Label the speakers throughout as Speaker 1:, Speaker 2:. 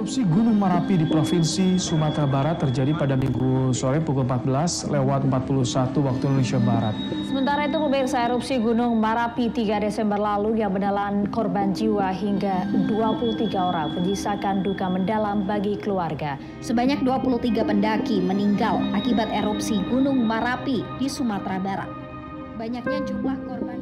Speaker 1: Erupsi Gunung Merapi di Provinsi Sumatera Barat terjadi pada minggu sore pukul 14 lewat 41 waktu Indonesia Barat.
Speaker 2: Sementara itu pemirsa erupsi Gunung Merapi 3 Desember lalu yang menelan korban jiwa hingga 23 orang menyisakan duka mendalam bagi keluarga. Sebanyak 23 pendaki meninggal akibat erupsi Gunung Merapi di Sumatera Barat. Banyaknya jumlah korban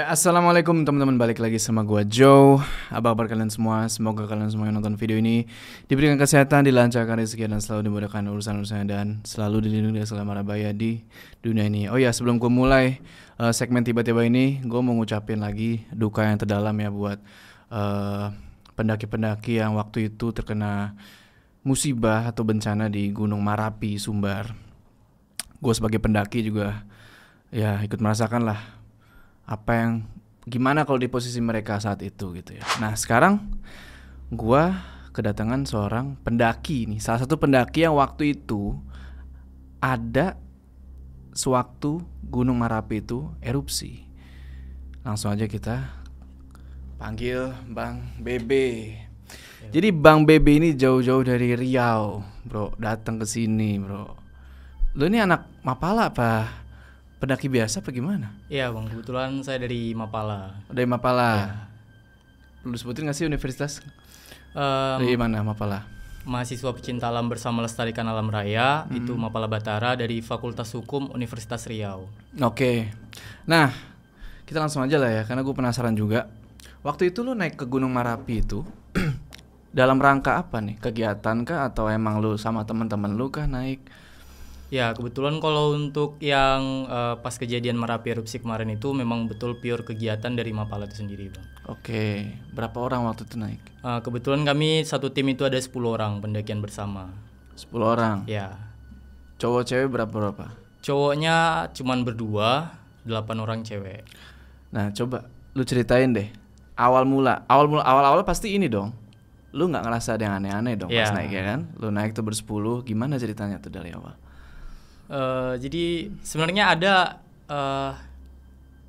Speaker 1: Eh, assalamualaikum teman-teman, balik lagi sama gua Joe. Apa kabar kalian semua? Semoga kalian semua yang nonton video ini diberikan kesehatan, dilancarkan rezeki dan selalu dimudahkan urusan-urusan dan selalu dilindungi dari segala marabaya di dunia ini. Oh ya, sebelum gua mulai uh, segmen tiba-tiba ini, gua mau ngucapin lagi duka yang terdalam ya buat pendaki eh, pendaki-pendaki yang waktu itu terkena musibah atau bencana di Gunung Marapi, Sumbar. Gue sebagai pendaki juga ya ikut merasakan lah apa yang gimana kalau di posisi mereka saat itu gitu ya. Nah sekarang gue kedatangan seorang pendaki nih, salah satu pendaki yang waktu itu ada sewaktu Gunung Merapi itu erupsi. Langsung aja kita panggil Bang Bebe. Ya. Jadi Bang Bebe ini jauh-jauh dari Riau, bro, datang ke sini, bro. Lu ini anak Mapala apa pendaki biasa apa gimana?
Speaker 2: Iya bang, kebetulan saya dari Mapala.
Speaker 1: Dari Mapala. Ya.
Speaker 2: putri sebutin nggak sih universitas? Um, dari
Speaker 1: mana Mapala?
Speaker 2: Mahasiswa pecinta alam bersama lestarikan alam raya hmm. itu Mapala Batara dari Fakultas Hukum Universitas Riau. Oke,
Speaker 1: okay. nah kita langsung aja lah ya, karena gue penasaran juga.
Speaker 2: Waktu itu lu naik
Speaker 1: ke Gunung Marapi itu dalam rangka apa nih? Kegiatan kah atau emang lu sama teman-teman lu kah naik?
Speaker 2: Ya kebetulan kalau untuk yang uh, pas kejadian Merapi erupsi kemarin itu memang betul pure kegiatan dari Mapala itu sendiri bang.
Speaker 1: Oke, berapa orang waktu itu naik?
Speaker 2: Uh, kebetulan kami satu tim itu ada 10 orang pendakian bersama. 10 orang? Ya.
Speaker 1: Cowok cewek berapa berapa?
Speaker 2: Cowoknya cuman berdua, 8 orang cewek.
Speaker 1: Nah coba lu ceritain deh
Speaker 2: awal mula,
Speaker 1: awal mula awal awal pasti ini dong lu nggak ngerasa ada yang aneh-aneh dong yeah. pas ya. naik ya kan? Lu naik tuh bersepuluh, gimana ceritanya tuh dari awal?
Speaker 2: Eh, jadi sebenarnya ada uh,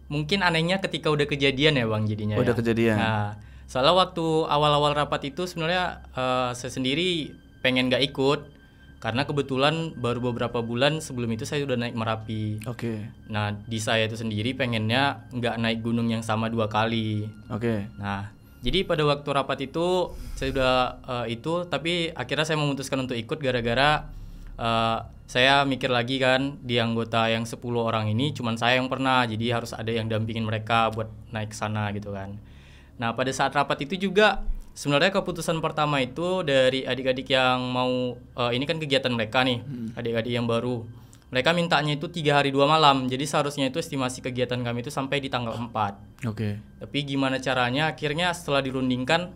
Speaker 2: mungkin anehnya ketika udah kejadian ya bang jadinya. Udah ya. kejadian. Nah, soalnya waktu awal-awal rapat itu sebenarnya uh, saya sendiri pengen gak ikut karena kebetulan baru beberapa bulan sebelum itu saya udah naik merapi. Oke. Okay. Nah di saya itu sendiri pengennya nggak naik gunung yang sama dua kali. Oke. Okay. Nah jadi pada waktu rapat itu saya udah uh, itu tapi akhirnya saya memutuskan untuk ikut gara-gara uh, saya mikir lagi kan di anggota yang 10 orang ini cuman saya yang pernah jadi harus ada yang dampingin mereka buat naik ke sana gitu kan. Nah, pada saat rapat itu juga sebenarnya keputusan pertama itu dari adik-adik yang mau uh, ini kan kegiatan mereka nih, hmm. adik-adik yang baru. Mereka mintanya itu tiga hari dua malam, jadi seharusnya itu estimasi kegiatan kami itu sampai di tanggal 4 Oke. Okay. Tapi gimana caranya? Akhirnya setelah dirundingkan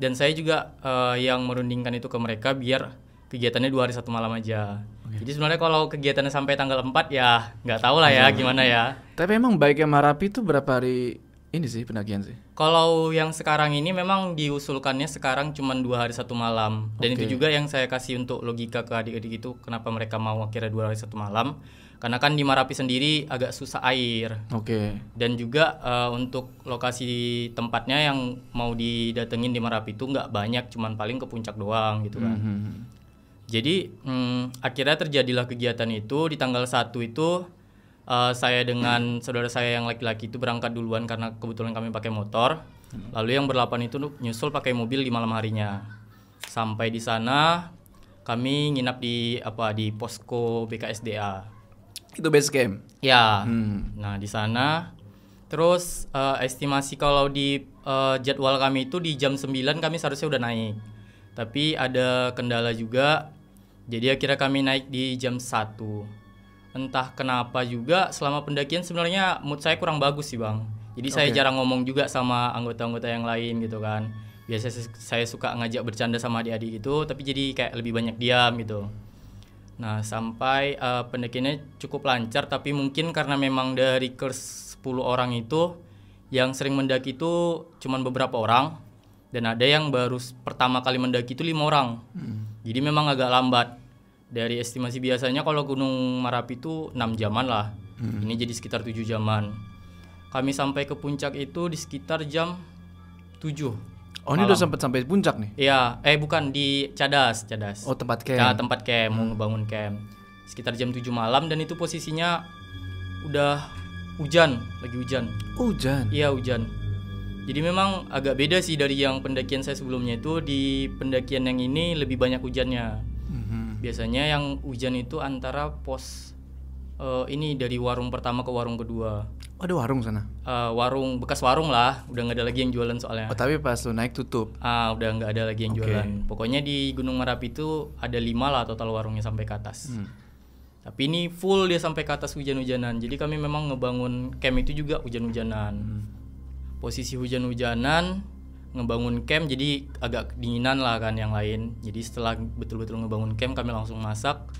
Speaker 2: dan saya juga uh, yang merundingkan itu ke mereka biar kegiatannya dua hari satu malam aja. Okay. Jadi sebenarnya kalau kegiatannya sampai tanggal 4 ya nggak tahu lah ya iya. gimana ya.
Speaker 1: Tapi memang baiknya Marapi itu berapa hari ini sih pendakian sih?
Speaker 2: Kalau yang sekarang ini memang diusulkannya sekarang cuma dua hari satu malam dan okay. itu juga yang saya kasih untuk logika ke adik-adik itu kenapa mereka mau akhirnya dua hari satu malam karena kan di Marapi sendiri agak susah air. Oke. Okay. Dan juga uh, untuk lokasi tempatnya yang mau didatengin di Marapi itu nggak banyak, cuman paling ke puncak doang gitu kan. Mm -hmm. hmm, hmm. Jadi hmm, akhirnya terjadilah kegiatan itu di tanggal satu itu uh, saya dengan saudara saya yang laki-laki itu berangkat duluan karena kebetulan kami pakai motor. Hmm. Lalu yang berlapan itu nyusul pakai mobil di malam harinya. Sampai di sana kami nginap di apa di posko BKSDA. Itu base camp. Ya. Hmm. Nah, di sana terus uh, estimasi kalau di uh, jadwal kami itu di jam 9 kami seharusnya udah naik. Tapi ada kendala juga jadi akhirnya kami naik di jam 1. Entah kenapa juga selama pendakian sebenarnya mood saya kurang bagus sih, Bang. Jadi okay. saya jarang ngomong juga sama anggota-anggota yang lain gitu kan. Biasanya saya suka ngajak bercanda sama adik-adik gitu, tapi jadi kayak lebih banyak diam gitu. Nah, sampai uh, pendakiannya cukup lancar tapi mungkin karena memang dari ke 10 orang itu yang sering mendaki itu cuma beberapa orang dan ada yang baru pertama kali mendaki itu lima orang. Hmm. Jadi memang agak lambat. Dari estimasi biasanya kalau Gunung Merapi itu 6 jaman lah. Hmm. Ini jadi sekitar 7 jaman. Kami sampai ke puncak itu di sekitar jam 7. Oh malam. ini udah sempat
Speaker 1: sampai puncak nih?
Speaker 2: Iya, eh bukan di Cadas, Cadas. Oh tempat camp. Ya, tempat camp, hmm. mau ngebangun camp. Sekitar jam 7 malam dan itu posisinya udah hujan, lagi hujan. Hujan. Iya, hujan. Jadi memang agak beda sih dari yang pendakian saya sebelumnya itu di pendakian yang ini lebih banyak hujannya. hmm Biasanya yang hujan itu antara pos uh, ini dari warung pertama ke warung kedua.
Speaker 1: Oh, ada warung sana?
Speaker 2: Uh, warung bekas warung lah, udah nggak ada lagi yang jualan soalnya. Oh, tapi pas lu naik tutup. Ah, uh, udah nggak ada lagi yang okay. jualan. Pokoknya di Gunung Merapi itu ada lima lah total warungnya sampai ke atas. Hmm. Tapi ini full dia sampai ke atas hujan-hujanan. Jadi kami memang ngebangun camp itu juga hujan-hujanan. Hmm posisi hujan-hujanan ngebangun camp jadi agak kedinginan lah kan yang lain jadi setelah betul-betul ngebangun camp kami langsung masak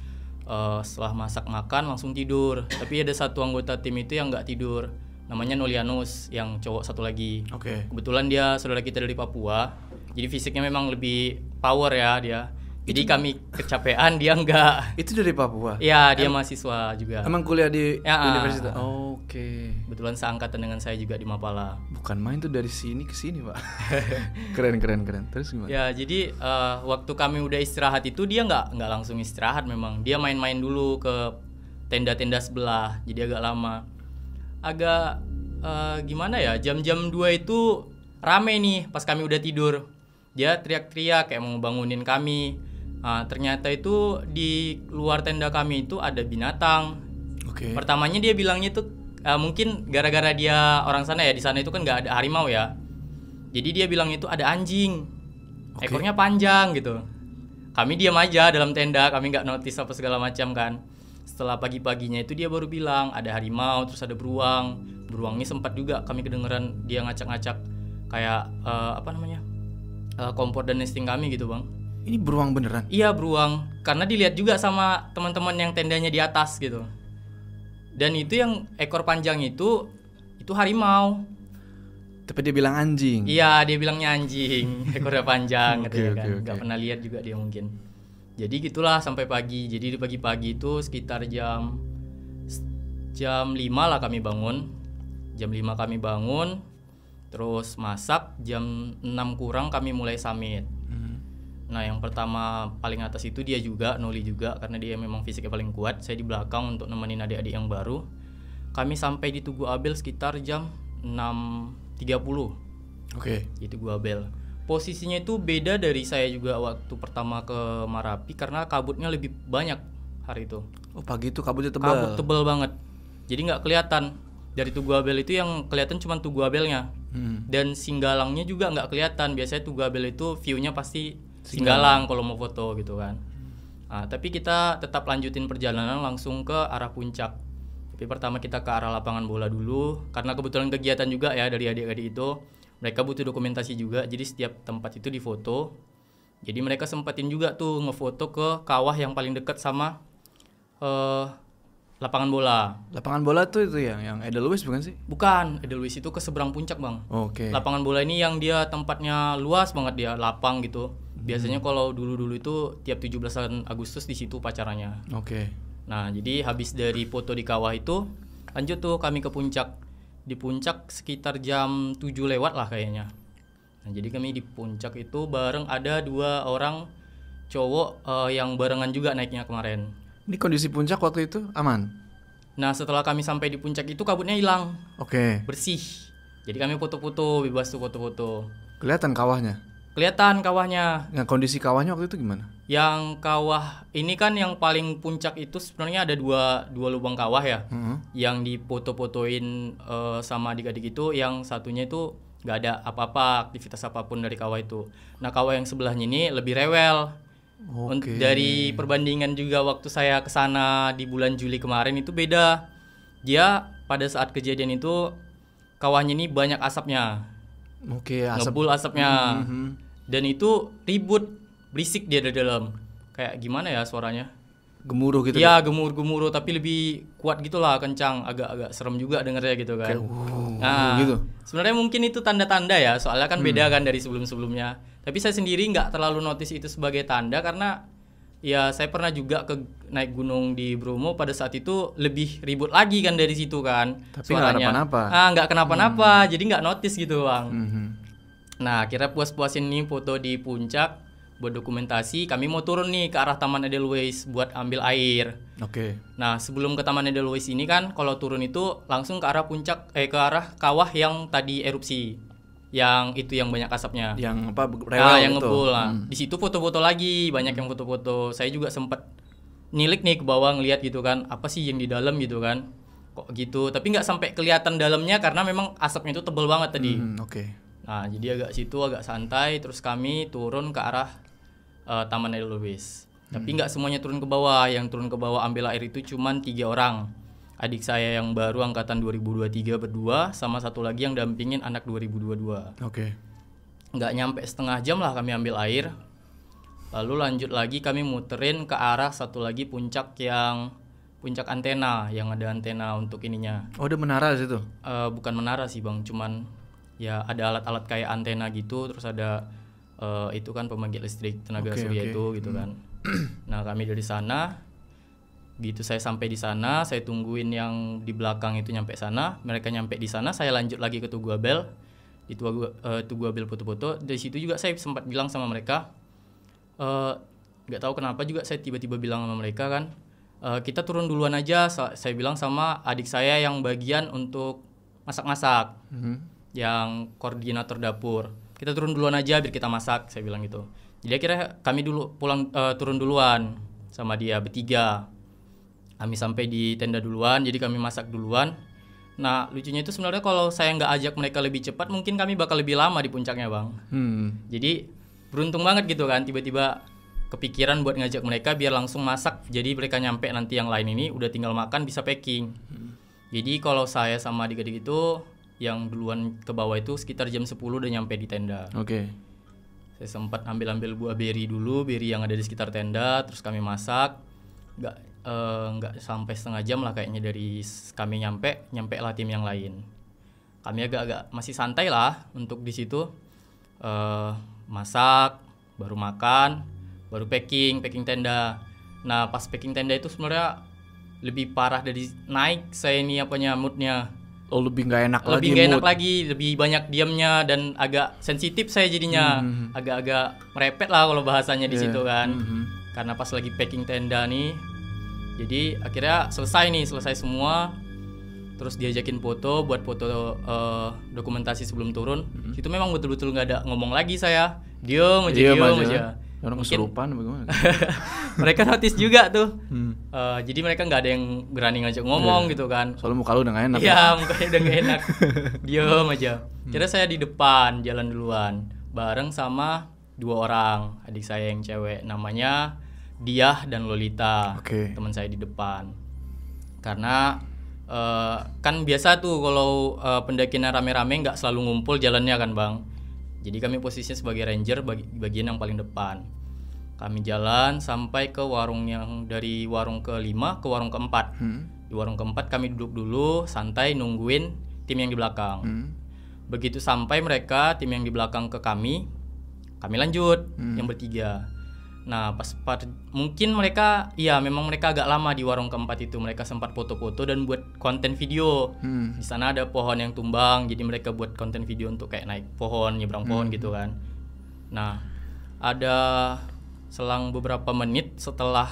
Speaker 2: uh, setelah masak makan langsung tidur tapi ada satu anggota tim itu yang nggak tidur namanya Nolianus yang cowok satu lagi. Oke. Okay. Kebetulan dia saudara kita dari Papua. Jadi fisiknya memang lebih power ya dia. Jadi itu, kami kecapean, dia enggak. Itu dari Papua. Iya, dia em, mahasiswa juga. Emang kuliah di ya, ah. universitas. Oh, Oke. Okay. Kebetulan seangkatan dengan saya juga di Mapala. Bukan main tuh dari sini ke sini, Pak. keren keren keren. Terus gimana? Ya, jadi uh, waktu kami udah istirahat itu dia enggak enggak langsung istirahat memang. Dia main-main dulu ke tenda-tenda sebelah. Jadi agak lama. Agak uh, gimana ya? Jam-jam 2 itu rame nih pas kami udah tidur. Dia teriak-teriak kayak mau bangunin kami Nah, ternyata itu di luar tenda kami itu ada binatang. Oke. Okay. Pertamanya dia bilangnya itu uh, mungkin gara-gara dia orang sana ya di sana itu kan nggak ada harimau ya. Jadi dia bilang itu ada anjing. Okay. Ekornya panjang gitu. Kami diam aja dalam tenda, kami nggak notice apa segala macam kan. Setelah pagi-paginya itu dia baru bilang ada harimau, terus ada beruang. Beruangnya sempat juga kami kedengeran dia ngacak-ngacak kayak uh, apa namanya? Uh, kompor dan nesting kami gitu, Bang.
Speaker 1: Ini beruang beneran?
Speaker 2: Iya beruang, karena dilihat juga sama teman-teman yang tendanya di atas gitu. Dan itu yang ekor panjang itu itu harimau.
Speaker 1: Tapi dia bilang anjing. Iya,
Speaker 2: dia bilangnya anjing, ekornya panjang okay, katanya okay, kan. Okay. Gak pernah lihat juga dia mungkin. Jadi gitulah sampai pagi. Jadi di pagi-pagi itu sekitar jam jam 5 lah kami bangun. Jam 5 kami bangun, terus masak, jam 6 kurang kami mulai summit Nah, yang pertama paling atas itu dia juga, Noli juga karena dia memang fisiknya paling kuat. Saya di belakang untuk nemenin adik-adik yang baru. Kami sampai di Tugu Abel sekitar jam 6.30. Oke. Okay. Di Tugu Abel. Posisinya itu beda dari saya juga waktu pertama ke Marapi karena kabutnya lebih banyak hari itu. Oh, pagi itu kabutnya tebal. Kabut tebal banget. Jadi nggak kelihatan. Dari Tugu Abel itu yang kelihatan cuma Tugu Abelnya. Hmm. Dan Singgalangnya juga nggak kelihatan. Biasanya Tugu Abel itu view-nya pasti Singgalang kalau mau foto gitu kan. Nah, tapi kita tetap lanjutin perjalanan langsung ke arah puncak. Tapi pertama kita ke arah lapangan bola dulu karena kebetulan kegiatan juga ya dari adik-adik itu. Mereka butuh dokumentasi juga, jadi setiap tempat itu difoto. Jadi mereka sempatin juga tuh ngefoto ke kawah yang paling dekat sama uh, lapangan bola. Lapangan bola tuh itu yang yang Edelweiss bukan sih? Bukan, Edelweiss itu ke seberang puncak, Bang. Oke. Okay. Lapangan bola ini yang dia tempatnya luas banget dia, lapang gitu. Biasanya hmm. kalau dulu-dulu itu tiap 17 Agustus di situ pacarannya. Oke. Okay. Nah, jadi habis dari foto di kawah itu lanjut tuh kami ke puncak. Di puncak sekitar jam 7 lewat lah kayaknya. Nah, jadi kami di puncak itu bareng ada dua orang cowok uh, yang barengan juga naiknya kemarin.
Speaker 1: Ini kondisi puncak waktu itu aman.
Speaker 2: Nah, setelah kami sampai di puncak itu kabutnya hilang. Oke. Okay. Bersih. Jadi kami foto-foto, bebas tuh foto-foto.
Speaker 1: Kelihatan kawahnya?
Speaker 2: Kelihatan kawahnya.
Speaker 1: Nah, kondisi kawahnya waktu itu gimana?
Speaker 2: Yang kawah ini kan yang paling puncak itu sebenarnya ada dua dua lubang kawah ya. Mm-hmm. Yang dipoto-potoin uh, eh, sama adik-adik itu yang satunya itu nggak ada apa-apa aktivitas apapun dari kawah itu. Nah, kawah yang sebelahnya ini lebih rewel. Okay. Dari perbandingan juga waktu saya ke sana di bulan Juli kemarin itu beda. Dia pada saat kejadian itu kawahnya ini banyak asapnya.
Speaker 1: Oke, okay, asap. Ngebul asapnya. Mm -hmm
Speaker 2: dan itu ribut berisik dia dari dalam kayak gimana ya suaranya
Speaker 1: gemuruh gitu ya, ya?
Speaker 2: gemuruh gemuruh tapi lebih kuat gitulah kencang agak-agak serem juga dengernya gitu kan kayak,
Speaker 1: wuh, nah gitu
Speaker 2: sebenarnya mungkin itu tanda-tanda ya soalnya kan hmm. beda kan dari sebelum-sebelumnya tapi saya sendiri nggak terlalu notice itu sebagai tanda karena ya saya pernah juga ke naik gunung di Bromo pada saat itu lebih ribut lagi kan dari situ kan tapi suaranya nggak kenapa-napa ah nggak kenapa-napa hmm. jadi nggak notice gitu bang hmm, hmm. Nah, akhirnya puas-puasin nih foto di puncak buat dokumentasi. Kami mau turun nih ke arah Taman Edelweiss buat ambil air. Oke. Okay. Nah, sebelum ke Taman Edelweiss ini kan kalau turun itu langsung ke arah puncak eh ke arah kawah yang tadi erupsi. Yang itu yang banyak asapnya. Yang apa ah, rewel nah, yang gitu. ngebul. Nah. Hmm. Di situ foto-foto lagi, banyak yang foto-foto. Saya juga sempat nilik nih ke bawah ngeliat gitu kan, apa sih yang di dalam gitu kan. Kok gitu, tapi nggak sampai kelihatan dalamnya karena memang asapnya itu tebel banget tadi. Hmm, oke. Nah, jadi agak situ agak santai terus kami turun ke arah uh, Taman Edelweiss. Tapi hmm. nggak semuanya turun ke bawah, yang turun ke bawah ambil air itu cuman tiga orang. Adik saya yang baru angkatan 2023 berdua sama satu lagi yang dampingin anak 2022. Oke. Okay. Nggak nyampe setengah jam lah kami ambil air. Lalu lanjut lagi kami muterin ke arah satu lagi puncak yang puncak antena yang ada antena untuk ininya. Oh, ada menara situ? Uh, bukan menara sih, Bang, cuman ya ada alat-alat kayak antena gitu terus ada uh, itu kan pembangkit listrik tenaga okay, surya okay. itu gitu hmm. kan nah kami dari sana gitu saya sampai di sana saya tungguin yang di belakang itu nyampe sana mereka nyampe di sana saya lanjut lagi ke Tugu Abel di Tugu uh, Tugu Abel foto-foto dari situ juga saya sempat bilang sama mereka eh, nggak uh, tahu kenapa juga saya tiba-tiba bilang sama mereka kan uh, kita turun duluan aja saya bilang sama adik saya yang bagian untuk masak-masak mm -hmm yang koordinator dapur kita turun duluan aja biar kita masak saya bilang gitu jadi akhirnya kami dulu pulang uh, turun duluan sama dia bertiga kami sampai di tenda duluan jadi kami masak duluan nah lucunya itu sebenarnya kalau saya nggak ajak mereka lebih cepat mungkin kami bakal lebih lama di puncaknya bang hmm. jadi beruntung banget gitu kan tiba-tiba kepikiran buat ngajak mereka biar langsung masak jadi mereka nyampe nanti yang lain ini udah tinggal makan bisa packing hmm. jadi kalau saya sama adik-adik itu yang duluan ke bawah itu sekitar jam 10 udah nyampe di tenda. Oke. Okay. Saya sempat ambil-ambil buah beri dulu, beri yang ada di sekitar tenda, terus kami masak. Enggak nggak uh, sampai setengah jam lah kayaknya dari kami nyampe, nyampe lah tim yang lain. Kami agak-agak masih santai lah untuk di situ. Uh, masak, baru makan, baru packing, packing tenda. Nah, pas packing tenda itu sebenarnya lebih parah dari naik saya ini apanya moodnya
Speaker 1: oh, lebih nggak enak lebih lagi. Lebih enak
Speaker 2: lagi, lebih banyak diamnya dan agak sensitif saya jadinya, mm-hmm. agak-agak merepet lah kalau bahasanya di iya. situ kan. Mm-hmm. Karena pas lagi packing tenda nih, jadi akhirnya selesai nih, selesai semua. Terus diajakin foto, buat foto uh, dokumentasi sebelum turun. Mm-hmm. Itu memang betul-betul nggak ada ngomong lagi saya, diem aja, diem, diem aja. aja orang kesurupan bagaimana mereka notice juga tuh hmm. uh, jadi mereka nggak ada yang berani ngajak ngomong yeah. gitu kan soalnya muka lu udah gak enak iya ya, mukanya udah gak enak diem aja hmm. kira saya di depan jalan duluan bareng sama dua orang adik saya yang cewek namanya Diah dan Lolita okay. teman saya di depan karena uh, kan biasa tuh kalau uh, eh, pendakian rame-rame nggak selalu ngumpul jalannya kan bang jadi kami posisinya sebagai ranger bagi bagian yang paling depan. Kami jalan sampai ke warung yang dari warung kelima ke warung keempat. Hmm. Di warung keempat kami duduk dulu santai nungguin tim yang di belakang. Hmm. Begitu sampai mereka tim yang di belakang ke kami, kami lanjut hmm. yang bertiga. Nah, pas part mungkin mereka ya memang mereka agak lama di warung keempat itu. Mereka sempat foto-foto dan buat konten video. Hmm. Di sana ada pohon yang tumbang, jadi mereka buat konten video untuk kayak naik pohon, nyebrang hmm. pohon gitu kan. Nah, ada selang beberapa menit setelah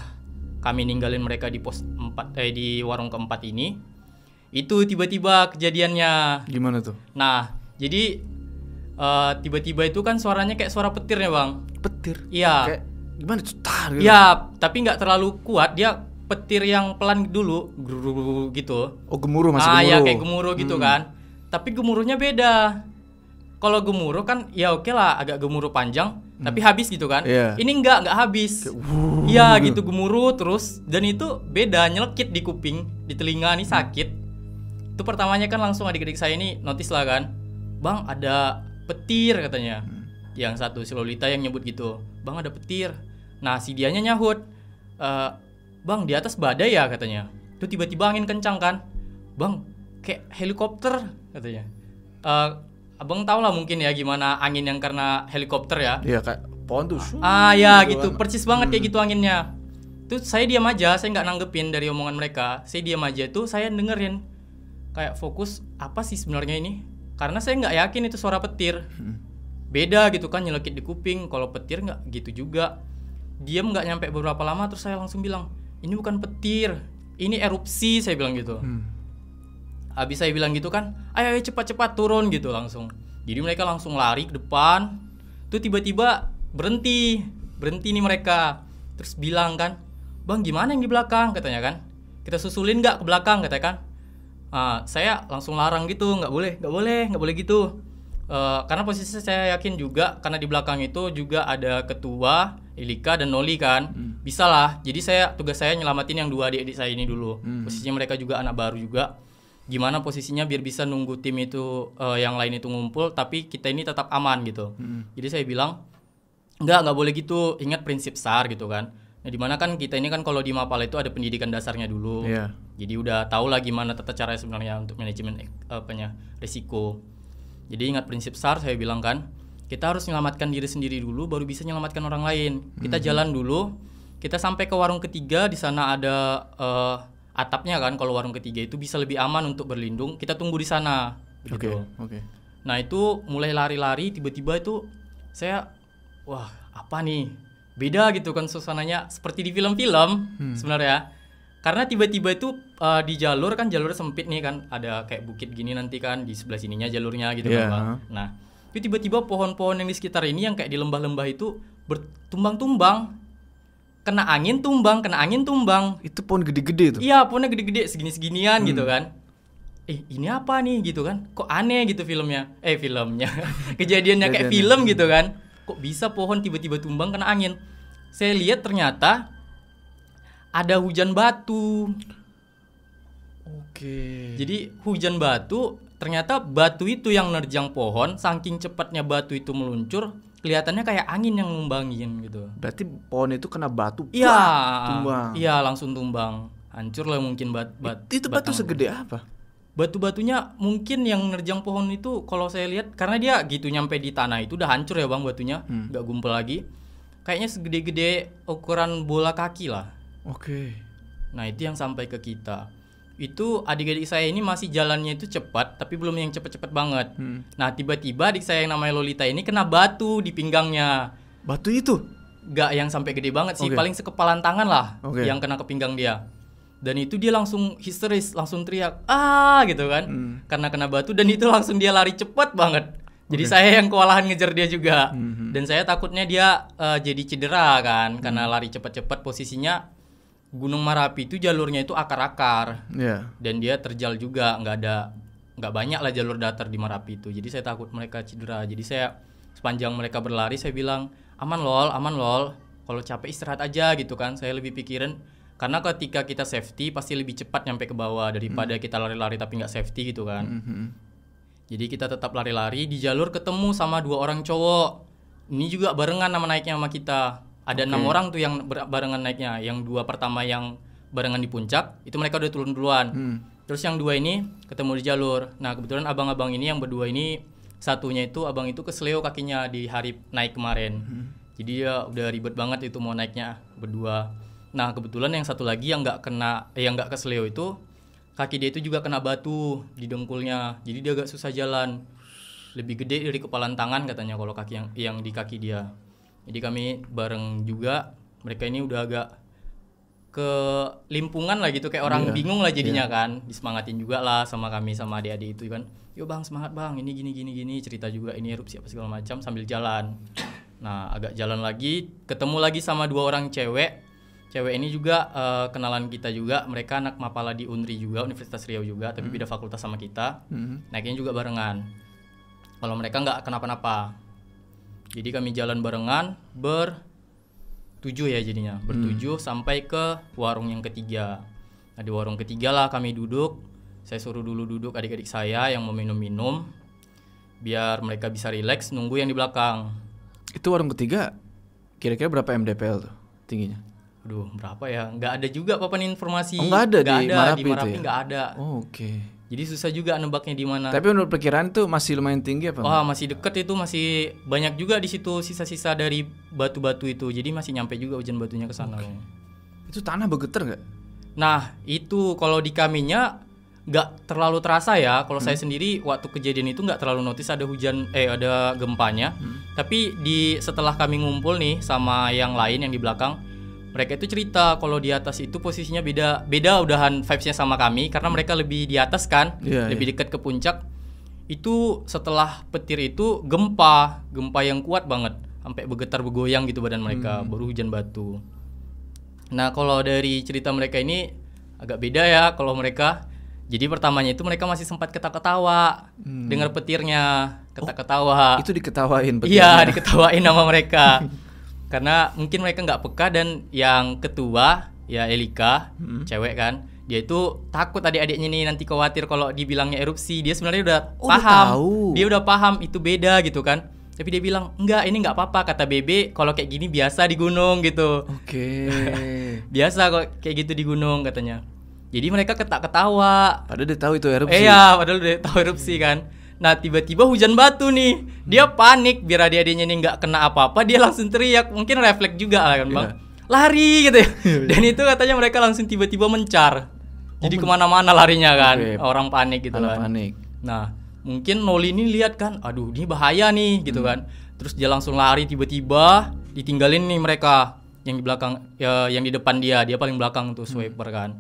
Speaker 2: kami ninggalin mereka di pos empat eh di warung keempat ini, itu tiba-tiba kejadiannya. Gimana tuh? Nah, jadi eh, tiba-tiba uh, itu kan suaranya kayak suara petir ya, Bang. Petir. Iya. Kayak gimana cetar gitu. Ya, tapi nggak terlalu kuat. Dia petir yang pelan dulu gitu. Oh, gemuruh masih ah, gemuruh. Ah, ya kayak gemuruh gitu hmm. kan. Tapi gemuruhnya beda. Kalau gemuruh kan ya oke okay lah agak gemuruh panjang, hmm. tapi habis gitu kan. Yeah. Ini nggak nggak habis. Iya, gitu gemuruh terus dan itu beda nyelekit di kuping, di telinga nih sakit. Hmm. Itu pertamanya kan langsung adik-adik saya ini notice lah kan. Bang, ada petir katanya. Hmm. Yang satu si Lolita yang nyebut gitu. Bang, ada petir Nah si dianya nyahut, e, bang di atas badai ya katanya. Itu tiba-tiba angin kencang kan, bang kayak helikopter katanya. E, abang tau lah mungkin ya gimana angin yang karena helikopter ya. Iya kayak pohon tuh. Ah, ah ya gitu, gitu kan. persis banget hmm. kayak gitu anginnya. Itu saya diam aja, saya nggak nanggepin dari omongan mereka. Saya diam aja tuh, saya dengerin kayak fokus apa sih sebenarnya ini karena saya nggak yakin itu suara petir hmm. beda gitu kan nyelekit di kuping kalau petir nggak gitu juga diam nggak nyampe beberapa lama terus saya langsung bilang ini bukan petir ini erupsi saya bilang gitu hmm. habis saya bilang gitu kan ayo, ayo cepat cepat turun gitu langsung jadi mereka langsung lari ke depan tuh tiba-tiba berhenti berhenti nih mereka terus bilang kan bang gimana yang di belakang katanya kan kita susulin nggak ke belakang katanya kan nah, saya langsung larang gitu nggak boleh nggak boleh nggak boleh gitu uh, karena posisi saya yakin juga karena di belakang itu juga ada ketua Ilika dan Noli kan hmm. bisa lah jadi saya tugas saya nyelamatin yang dua adik-adik saya ini dulu hmm. posisinya mereka juga anak baru juga gimana posisinya biar bisa nunggu tim itu uh, yang lain itu ngumpul tapi kita ini tetap aman gitu hmm. jadi saya bilang enggak enggak boleh gitu ingat prinsip sar gitu kan nah dimana kan kita ini kan kalau di Mapala itu ada pendidikan dasarnya dulu yeah. jadi udah tau lah gimana tata caranya sebenarnya untuk manajemen eh, apanya risiko jadi ingat prinsip sar saya bilang kan kita harus menyelamatkan diri sendiri dulu baru bisa menyelamatkan orang lain kita hmm. jalan dulu kita sampai ke warung ketiga di sana ada uh, atapnya kan kalau warung ketiga itu bisa lebih aman untuk berlindung kita tunggu di sana
Speaker 1: Oke. okay, okay.
Speaker 2: nah itu mulai lari-lari tiba-tiba itu saya wah apa nih beda gitu kan suasananya seperti di film-film hmm. sebenarnya karena tiba-tiba itu uh, di jalur kan jalur sempit nih kan ada kayak bukit gini nanti kan di sebelah sininya jalurnya gitu yeah. kan iya, nah tapi tiba-tiba pohon-pohon yang di sekitar ini yang kayak di lembah-lembah itu bertumbang-tumbang. Kena angin tumbang, kena angin tumbang. Itu pohon gede-gede tuh. Iya, pohonnya gede-gede segini-seginian hmm. gitu kan. Eh, ini apa nih gitu kan? Kok aneh gitu filmnya. Eh, filmnya. Kejadiannya kayak film gitu kan. Kok bisa pohon tiba-tiba tumbang kena angin? Saya lihat ternyata ada hujan batu. Oke. Jadi hujan batu Ternyata batu itu yang nerjang pohon, saking cepatnya batu itu meluncur, kelihatannya kayak angin yang ngumbangin gitu. Berarti pohon itu kena batu, iya, tumbang. Iya, langsung tumbang. Hancur lah mungkin bat, bat It, Itu batu segede apa? Batu-batunya mungkin yang nerjang pohon itu kalau saya lihat karena dia gitu nyampe di tanah itu udah hancur ya Bang batunya, hmm. gak gumpel lagi. Kayaknya segede-gede ukuran bola kaki lah. Oke. Okay. Nah, itu yang sampai ke kita itu adik-adik saya ini masih jalannya itu cepat tapi belum yang cepat-cepat banget. Hmm. Nah, tiba-tiba adik saya yang namanya Lolita ini kena batu di pinggangnya. Batu itu? Gak yang sampai gede banget sih, okay. paling sekepalan tangan lah okay. yang kena ke pinggang dia. Dan itu dia langsung histeris, langsung teriak, "Ah!" gitu kan. Hmm. Karena kena batu dan itu langsung dia lari cepat banget. Jadi okay. saya yang kewalahan ngejar dia juga. -hmm. hmm. Dan saya takutnya dia uh, jadi cedera kan -hmm. karena lari cepat-cepat posisinya Gunung Marapi itu jalurnya itu akar-akar. Yeah. Dan dia terjal juga, nggak ada nggak banyak lah jalur datar di Marapi itu. Jadi saya takut mereka cedera. Jadi saya sepanjang mereka berlari saya bilang aman lol, aman lol. Kalau capek istirahat aja gitu kan. Saya lebih pikirin karena ketika kita safety pasti lebih cepat nyampe ke bawah daripada mm. kita lari-lari tapi nggak safety gitu kan. Mm -hmm. Jadi kita tetap lari-lari di jalur ketemu sama dua orang cowok. Ini juga barengan nama naiknya sama kita. Ada enam okay. orang tuh yang barengan naiknya. Yang dua pertama yang barengan di puncak, itu mereka udah turun duluan. Hmm. Terus yang dua ini ketemu di jalur. Nah, kebetulan abang-abang ini yang berdua ini satunya itu abang itu kesleo kakinya di hari naik kemarin. Hmm. Jadi ya udah ribet banget itu mau naiknya berdua. Nah, kebetulan yang satu lagi yang nggak kena eh, yang nggak kesleo itu kaki dia itu juga kena batu di dengkulnya. Jadi dia agak susah jalan. Lebih gede dari kepalan tangan katanya kalau kaki yang yang di kaki dia. Jadi kami bareng juga mereka ini udah agak ke limpungan lah gitu kayak orang yeah. bingung lah iya. jadinya yeah. kan disemangatin juga lah sama kami sama adik-adik itu kan yo bang semangat bang ini gini gini gini cerita juga ini erupsi apa segala macam sambil jalan nah agak jalan lagi ketemu lagi sama dua orang cewek cewek ini juga uh, kenalan kita juga mereka anak mapala di Unri juga Universitas Riau juga tapi mm. beda fakultas sama kita mm. naiknya juga barengan kalau mereka nggak kenapa-napa jadi kami jalan barengan ber tujuh ya jadinya, hmm. bertujuh hmm. sampai ke warung yang ketiga. Nah, di warung ketiga lah kami duduk. Saya suruh dulu duduk adik-adik saya yang mau minum-minum biar mereka bisa rileks nunggu yang di belakang.
Speaker 1: Itu warung ketiga kira-kira berapa MDPL tuh tingginya? Aduh, berapa
Speaker 2: ya? Nggak ada juga papan informasi. Oh, nggak ada nggak di ada. Marapi di Marapi itu ya? nggak ada. Oh, Oke. Okay. Jadi susah juga nembaknya di mana. Tapi
Speaker 1: menurut perkiraan tuh masih lumayan tinggi apa? Wah,
Speaker 2: masih deket itu masih banyak juga di situ sisa-sisa dari batu-batu itu. Jadi masih nyampe juga hujan batunya ke sana. Okay. Itu tanah bergetar nggak? Nah, itu kalau di kaminya nggak terlalu terasa ya kalau hmm. saya sendiri waktu kejadian itu nggak terlalu notice ada hujan eh ada gempanya hmm. tapi di setelah kami ngumpul nih sama yang lain yang di belakang mereka itu cerita kalau di atas itu posisinya beda beda udahan vibesnya sama kami karena hmm. mereka lebih di atas kan yeah, iya. lebih yeah. dekat ke puncak itu setelah petir itu gempa gempa yang kuat banget sampai bergetar bergoyang gitu badan mereka hmm. baru hujan batu nah kalau dari cerita mereka ini agak beda ya kalau mereka jadi pertamanya itu mereka masih sempat ketawa-ketawa hmm. dengar petirnya oh, ketawa-ketawa oh, itu diketawain iya, petirnya iya diketawain nama mereka karena mungkin mereka nggak peka dan yang ketua ya Elika hmm. cewek kan dia itu takut adik-adiknya nih nanti khawatir kalau dibilangnya erupsi dia sebenarnya udah oh, paham dia udah paham itu beda gitu kan tapi dia bilang enggak ini nggak apa-apa kata bebe kalau kayak gini biasa di gunung gitu oke okay. biasa kok kayak gitu di gunung katanya jadi mereka ketak ketawa
Speaker 1: padahal dia tahu itu erupsi iya eh,
Speaker 2: padahal dia tahu erupsi kan Nah tiba-tiba hujan batu nih, dia hmm. panik biar adik-adiknya ini nggak kena apa-apa, dia langsung teriak. Mungkin refleks juga lah kan bang, iya. lari gitu ya. Iya, iya. Dan itu katanya mereka langsung tiba-tiba mencar, jadi oh, kemana-mana larinya kan, okay. orang panik gitu Anak kan. Panik. Nah mungkin Noli ini lihat kan, aduh ini bahaya nih gitu hmm. kan. Terus dia langsung lari tiba-tiba, ditinggalin nih mereka yang di belakang, ya, yang di depan dia, dia paling belakang tuh hmm. swiper hmm. kan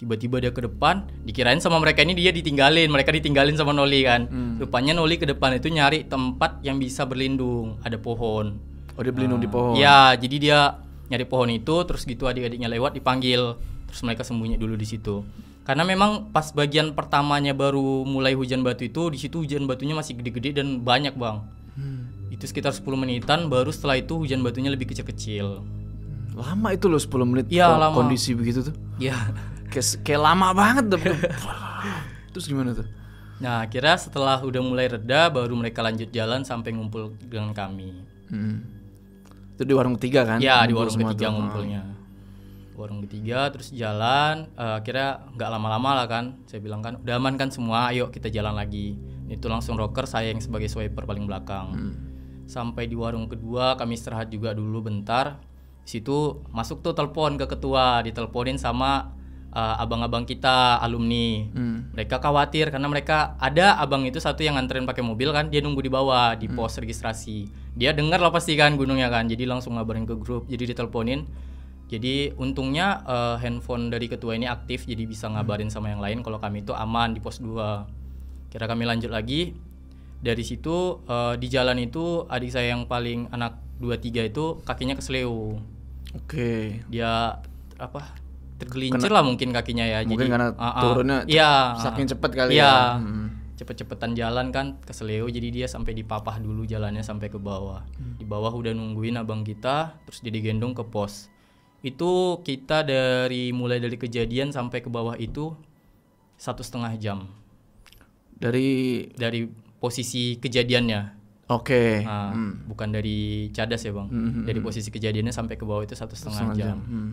Speaker 2: tiba-tiba dia ke depan dikirain sama mereka ini dia ditinggalin mereka ditinggalin sama Noli kan hmm. rupanya Noli ke depan itu nyari tempat yang bisa berlindung ada pohon oh dia berlindung di ah. pohon ya jadi dia nyari pohon itu terus gitu adik-adiknya lewat dipanggil terus mereka sembunyi dulu di situ karena memang pas bagian pertamanya baru mulai hujan batu itu di situ hujan batunya masih gede-gede dan banyak bang hmm. itu sekitar 10 menitan baru setelah itu hujan batunya lebih kecil-kecil
Speaker 1: hmm. lama itu loh 10 menit ya, lama. kondisi begitu tuh
Speaker 2: ya kayak, kayak lama banget deh. Terus gimana tuh? Nah, kira setelah udah mulai reda, baru mereka lanjut jalan sampai ngumpul dengan kami.
Speaker 1: Hmm. Itu di warung ketiga kan? Ya, di warung ketiga tuh. ngumpulnya. Warung
Speaker 2: ketiga, terus jalan. Uh, eh, kira nggak lama-lama lah kan? Saya bilang kan, udah aman kan semua. Ayo kita jalan lagi. Itu langsung rocker saya yang sebagai swiper paling belakang. Hmm. Sampai di warung kedua, kami istirahat juga dulu bentar. Situ masuk tuh telepon ke ketua, diteleponin sama uh, abang-abang kita alumni hmm. mereka khawatir karena mereka ada abang itu satu yang nganterin pakai mobil kan dia nunggu di bawah di hmm. pos registrasi dia dengar lah pasti kan gunungnya kan jadi langsung ngabarin ke grup jadi diteleponin jadi untungnya uh, handphone dari ketua ini aktif jadi bisa hmm. ngabarin hmm. sama yang lain kalau kami itu aman di pos 2 kira kami lanjut lagi dari situ uh, di jalan itu adik saya yang paling anak 3 itu kakinya kesleo Oke. Okay. Dia apa tergelincir lah mungkin kakinya ya mungkin jadi, karena uh, uh, turunnya iya, saking uh, cepet kali iya, ya hmm. cepet-cepetan jalan kan ke seleo jadi dia sampai dipapah dulu jalannya sampai ke bawah hmm. di bawah udah nungguin abang kita terus jadi gendong ke pos itu kita dari mulai dari kejadian sampai ke bawah itu satu setengah jam dari dari posisi kejadiannya Oke. Okay. Nah, hmm. Bukan dari cadas ya bang. Hmm, hmm, dari hmm. posisi kejadiannya sampai ke bawah itu satu setengah jam. jam. Hmm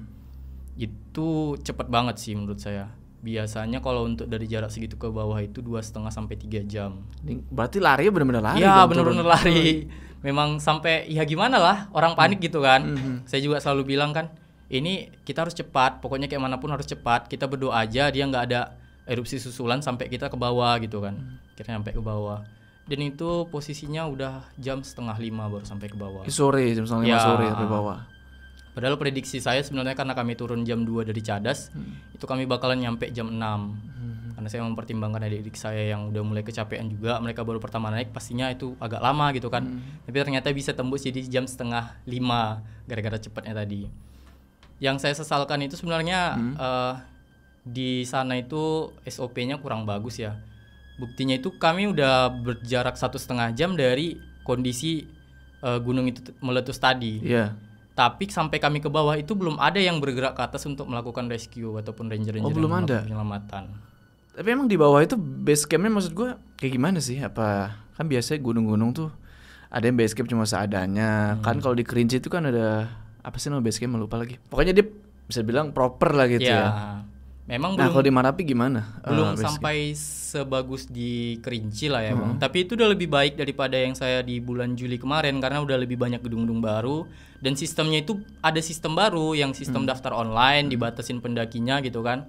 Speaker 2: itu cepet banget sih menurut saya biasanya kalau untuk dari jarak segitu ke bawah itu dua setengah sampai tiga jam. Berarti lari benar-benar lari. Iya benar-benar lari. Memang sampai ya gimana lah orang panik hmm. gitu kan. Hmm, hmm. Saya juga selalu bilang kan ini kita harus cepat. Pokoknya kayak manapun harus cepat. Kita berdoa aja dia nggak ada erupsi susulan sampai kita ke bawah gitu kan. Hmm. Kita sampai ke bawah. Dan itu posisinya udah jam setengah lima baru sampai ke bawah. Sore jam setengah lima ya, sore sampai bawah. Padahal prediksi saya sebenarnya karena kami turun jam 2 dari Cadas, hmm. itu kami bakalan nyampe jam 6. Hmm. Karena saya mempertimbangkan adik-adik saya yang udah mulai kecapean juga, mereka baru pertama naik pastinya itu agak lama gitu kan. Hmm. Tapi ternyata bisa tembus jadi jam setengah 5 gara-gara cepatnya tadi. Yang saya sesalkan itu sebenarnya hmm. uh, di sana itu SOP-nya kurang bagus ya. Buktinya itu kami udah berjarak satu setengah jam dari kondisi eh, gunung itu meletus tadi. Yeah tapi sampai kami ke bawah itu belum ada yang bergerak ke atas untuk melakukan rescue ataupun ranger ranger oh, belum ada. penyelamatan
Speaker 1: tapi emang di bawah itu base campnya maksud gue kayak gimana sih apa kan biasanya gunung-gunung tuh ada yang base camp cuma seadanya hmm. kan kalau di Kerinci itu kan ada apa sih nama base camp lupa lagi pokoknya dia bisa bilang proper lah gitu yeah. ya Memang nah, belum. kalau di Marapi gimana? Eh, belum uh,
Speaker 2: sampai sebagus di Kerinci lah ya, hmm. Bang. Tapi itu udah lebih baik daripada yang saya di bulan Juli kemarin karena udah lebih banyak gedung-gedung baru dan sistemnya itu ada sistem baru yang sistem hmm. daftar online, mm. dibatasin pendakinya gitu kan.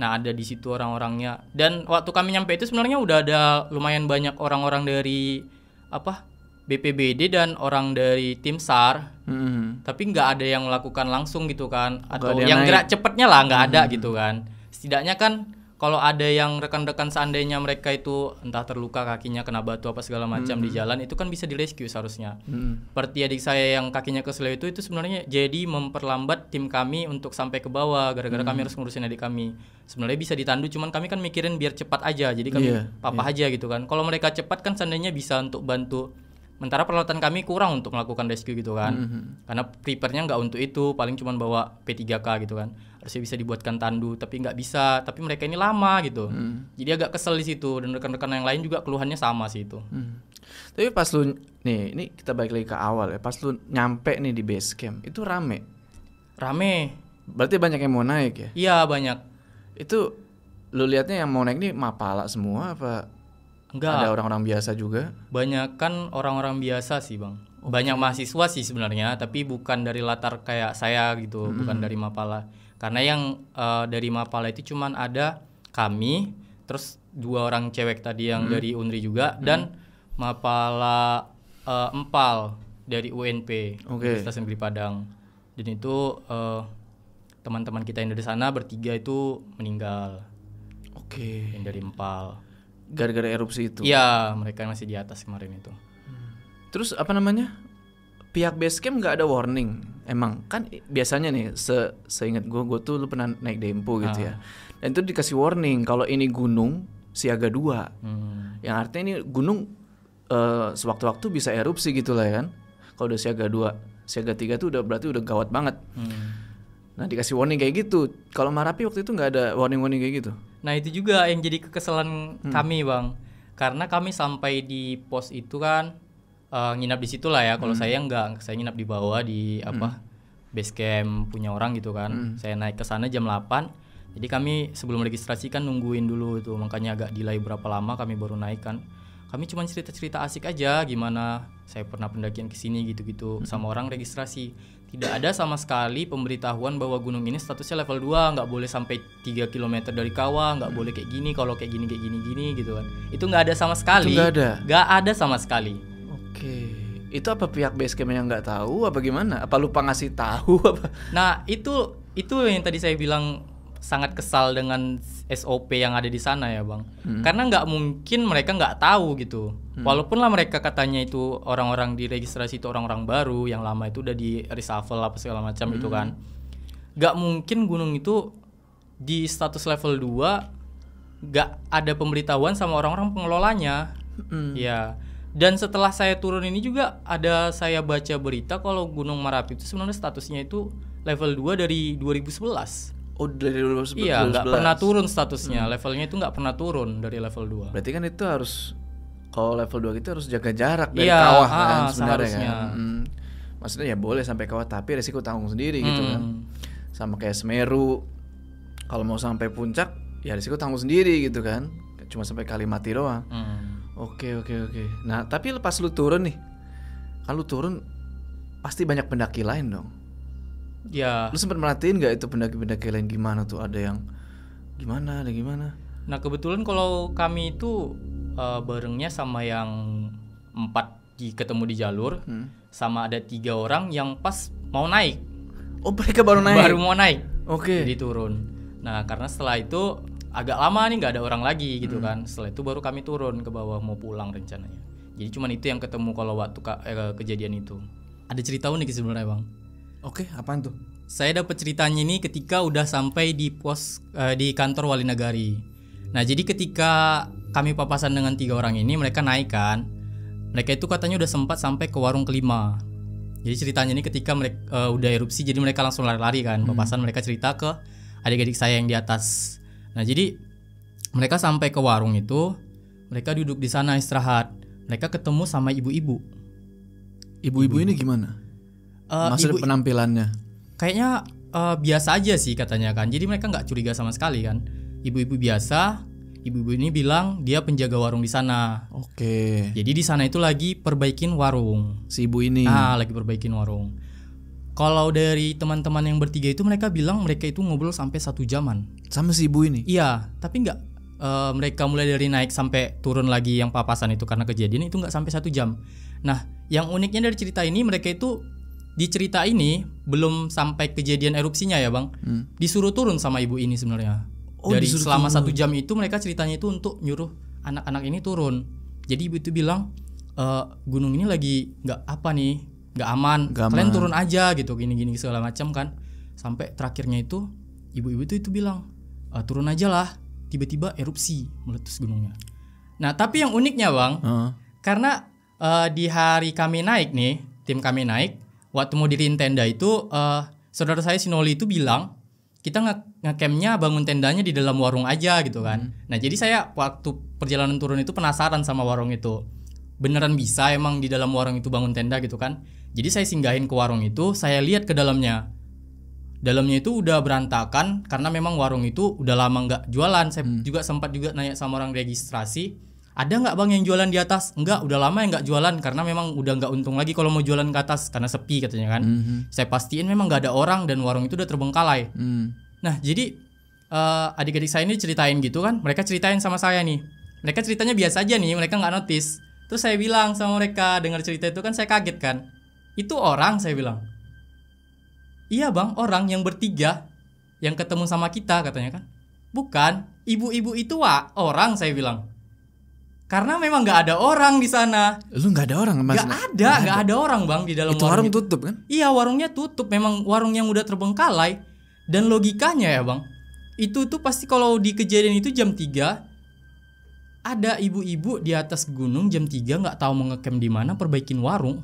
Speaker 2: Nah, ada di situ orang-orangnya. Dan waktu kami nyampe itu sebenarnya udah ada lumayan banyak orang-orang dari apa? BPBD dan orang dari tim SAR hmm. tapi nggak ada yang melakukan langsung gitu kan atau yang, yang gerak cepetnya lah nggak ada hmm. gitu kan setidaknya kan kalau ada yang rekan-rekan seandainya mereka itu entah terluka kakinya kena batu apa segala macam hmm. di jalan itu kan bisa di direscue seharusnya. Hmm. Seperti adik saya yang kakinya kesleo itu itu sebenarnya jadi memperlambat tim kami untuk sampai ke bawah gara-gara hmm. kami harus ngurusin adik kami. Sebenarnya bisa ditandu cuman kami kan mikirin biar cepat aja. Jadi kami yeah, papa yeah. aja gitu kan. Kalau mereka cepat kan seandainya bisa untuk bantu sementara peralatan kami kurang untuk melakukan rescue gitu kan. Mm -hmm. Karena creepernya nggak untuk itu, paling cuma bawa P3K gitu kan. Harusnya bisa dibuatkan tandu, tapi nggak bisa. Tapi mereka ini lama gitu. Mm. Jadi agak kesel di situ dan rekan-rekan yang lain juga keluhannya sama sih itu.
Speaker 1: Mm. Tapi pas lu nih, ini kita balik lagi ke awal ya. Pas lu nyampe nih di base camp, itu rame. Rame. Berarti banyak yang mau naik ya? Iya, banyak. Itu lu liatnya yang mau naik nih mapala semua apa Enggak. Ada orang-orang biasa juga?
Speaker 2: Banyak kan orang-orang biasa sih, Bang. Okay. Banyak mahasiswa sih sebenarnya, tapi bukan dari latar kayak saya gitu, mm-hmm. bukan dari Mapala. Karena yang uh, dari Mapala itu cuma ada kami, terus dua orang cewek tadi yang mm-hmm. dari Unri juga mm-hmm. dan hmm. Mapala uh, Empal dari UNP, okay. Universitas Negeri Padang. Dan itu teman eh, teman-teman kita yang dari sana bertiga itu meninggal. Oke. Okay. Yang dari Empal gara-gara erupsi itu. Iya, mereka masih di atas kemarin itu. Hmm.
Speaker 1: Terus apa namanya? Pihak basecamp nggak ada warning. Emang kan biasanya nih se seingat gue, gue tuh lu pernah naik dempo gitu ya. ah. ya. Dan itu dikasih warning kalau ini gunung siaga dua. Hmm. Yang artinya ini gunung uh, sewaktu-waktu bisa erupsi gitu lah ya kan. Kalau udah siaga dua, siaga tiga tuh udah berarti udah gawat banget. Hmm. Nah dikasih warning kayak gitu. Kalau Marapi waktu itu nggak ada warning-warning kayak gitu.
Speaker 2: Nah itu juga yang jadi kekesalan hmm. kami bang, karena kami sampai di pos itu kan uh, nginap di situ lah ya. Kalau hmm. saya nggak, saya nginap di bawah di apa hmm. base camp punya orang gitu kan. Hmm. Saya naik ke sana jam 8 Jadi kami sebelum registrasi kan nungguin dulu itu, makanya agak delay berapa lama kami baru naik kan. Kami cuma cerita-cerita asik aja gimana saya pernah pendakian ke sini gitu-gitu hmm. sama orang registrasi tidak ada sama sekali pemberitahuan bahwa gunung ini statusnya level 2 nggak boleh sampai 3 km dari kawah nggak hmm. boleh kayak gini kalau kayak gini kayak gini gini gitu kan itu nggak ada sama sekali nggak ada nggak ada sama sekali oke okay. itu apa pihak basecamp yang nggak tahu apa gimana apa lupa ngasih tahu apa nah itu itu yang tadi saya bilang sangat kesal dengan SOP yang ada di sana ya bang hmm. karena nggak mungkin mereka nggak tahu gitu hmm. walaupun lah mereka katanya itu orang-orang di registrasi itu orang-orang baru yang lama itu udah di reshuffle apa segala macam gitu hmm. itu kan nggak mungkin gunung itu di status level 2 nggak ada pemberitahuan sama orang-orang pengelolanya hmm. ya dan setelah saya turun ini juga ada saya baca berita kalau Gunung Merapi itu sebenarnya statusnya itu level 2 dari 2011. Oh
Speaker 1: dari 2011. Iya, nggak pernah turun statusnya. Hmm.
Speaker 2: Levelnya itu nggak pernah turun dari level 2. Berarti kan itu
Speaker 1: harus kalau level 2 itu harus jaga jarak dari iya, kawah kan ah, kan sebenarnya kan. Hmm. Maksudnya ya boleh sampai kawah tapi resiko tanggung sendiri gitu hmm. gitu kan. Sama kayak Semeru. Kalau mau sampai puncak ya resiko tanggung sendiri gitu kan. Cuma sampai kali mati doang. Hmm. Oke, oke, oke. Nah, tapi lepas lu turun nih. Kan lu turun pasti banyak pendaki lain dong Ya. Lu sempat merhatiin gak itu pendaki-pendaki lain gimana tuh? Ada yang gimana, ada gimana?
Speaker 2: Nah kebetulan kalau kami itu uh, barengnya sama yang empat di ketemu di jalur, hmm. sama ada tiga orang yang pas mau naik. Oh mereka baru naik? Baru mau naik. Oke. Okay. Jadi turun. Nah karena setelah itu agak lama nih nggak ada orang lagi gitu hmm. kan. Setelah itu baru kami turun ke bawah mau pulang rencananya. Jadi cuman itu yang ketemu kalau waktu ke, eh, kejadian itu. Ada cerita unik sebenarnya bang Oke, okay, apaan tuh? Saya dapat ceritanya ini ketika udah sampai di pos uh, di kantor wali nagari. Nah, jadi ketika kami papasan dengan tiga orang ini, mereka naik kan. Mereka itu katanya udah sempat sampai ke warung kelima. Jadi ceritanya ini ketika mereka uh, eh, udah erupsi, jadi mereka langsung lari-lari kan. Hmm. Papasan mereka cerita ke adik-adik saya yang di atas. Nah, jadi mereka sampai ke warung itu, mereka duduk di sana istirahat. Mereka ketemu sama ibu-ibu. Ibu-ibu ini gimana? uh, eh, maksud ibu,
Speaker 1: penampilannya
Speaker 2: kayaknya uh, biasa aja sih katanya kan jadi mereka nggak curiga sama sekali kan ibu-ibu biasa ibu-ibu ini bilang dia penjaga warung di sana oke jadi di sana itu lagi perbaikin warung si ibu ini nah lagi perbaikin warung kalau dari teman-teman yang bertiga itu mereka bilang mereka itu ngobrol sampai satu jaman sama si ibu ini iya tapi nggak uh, mereka mulai dari naik sampai turun lagi yang papasan itu karena kejadian itu nggak sampai satu jam nah yang uniknya dari cerita ini mereka itu di cerita ini belum sampai kejadian erupsinya ya bang hmm. disuruh turun sama ibu ini sebenarnya oh, dari selama turun. satu jam itu mereka ceritanya itu untuk nyuruh anak-anak ini turun jadi ibu itu bilang e, gunung ini lagi nggak apa nih nggak aman gak kalian turun aja gitu gini-gini segala macam kan sampai terakhirnya itu ibu-ibu itu itu bilang e, turun aja lah tiba-tiba erupsi meletus gunungnya nah tapi yang uniknya bang uh. karena uh, di hari kami naik nih tim kami naik waktu mau diriin tenda itu uh, saudara saya Sinoli itu bilang kita ngecampnya nge bangun tendanya di dalam warung aja gitu kan. Hmm. Nah jadi saya waktu perjalanan turun itu penasaran sama warung itu. Beneran bisa emang di dalam warung itu bangun tenda gitu kan. Jadi saya singgahin ke warung itu, saya lihat ke dalamnya. Dalamnya itu udah berantakan karena memang warung itu udah lama nggak jualan. Saya hmm. juga sempat juga nanya sama orang registrasi ada nggak bang yang jualan di atas? Enggak, udah lama yang nggak jualan karena memang udah nggak untung lagi kalau mau jualan ke atas karena sepi katanya kan. Mm -hmm. Saya pastiin memang nggak ada orang dan warung itu udah terbengkalai. Mm. Nah jadi adik eh, adik-adik saya ini ceritain gitu kan, mereka ceritain sama saya nih. Mereka ceritanya biasa aja nih, mereka nggak notice. Terus saya bilang sama mereka dengar cerita itu kan saya kaget kan. Itu orang saya bilang. Iya bang, orang yang bertiga yang ketemu sama kita katanya kan. Bukan, ibu-ibu itu wa orang saya bilang karena memang nggak ada orang di sana. Lu nggak ada orang, Mas? Nggak ada, nggak ada. ada orang bang di dalam. Itu warung, tutup kan? Iya warungnya tutup. Memang warung yang udah terbengkalai dan logikanya ya bang, itu tuh pasti kalau di kejadian itu jam 3 ada ibu-ibu di atas gunung jam 3 nggak tahu mau di mana perbaikin warung.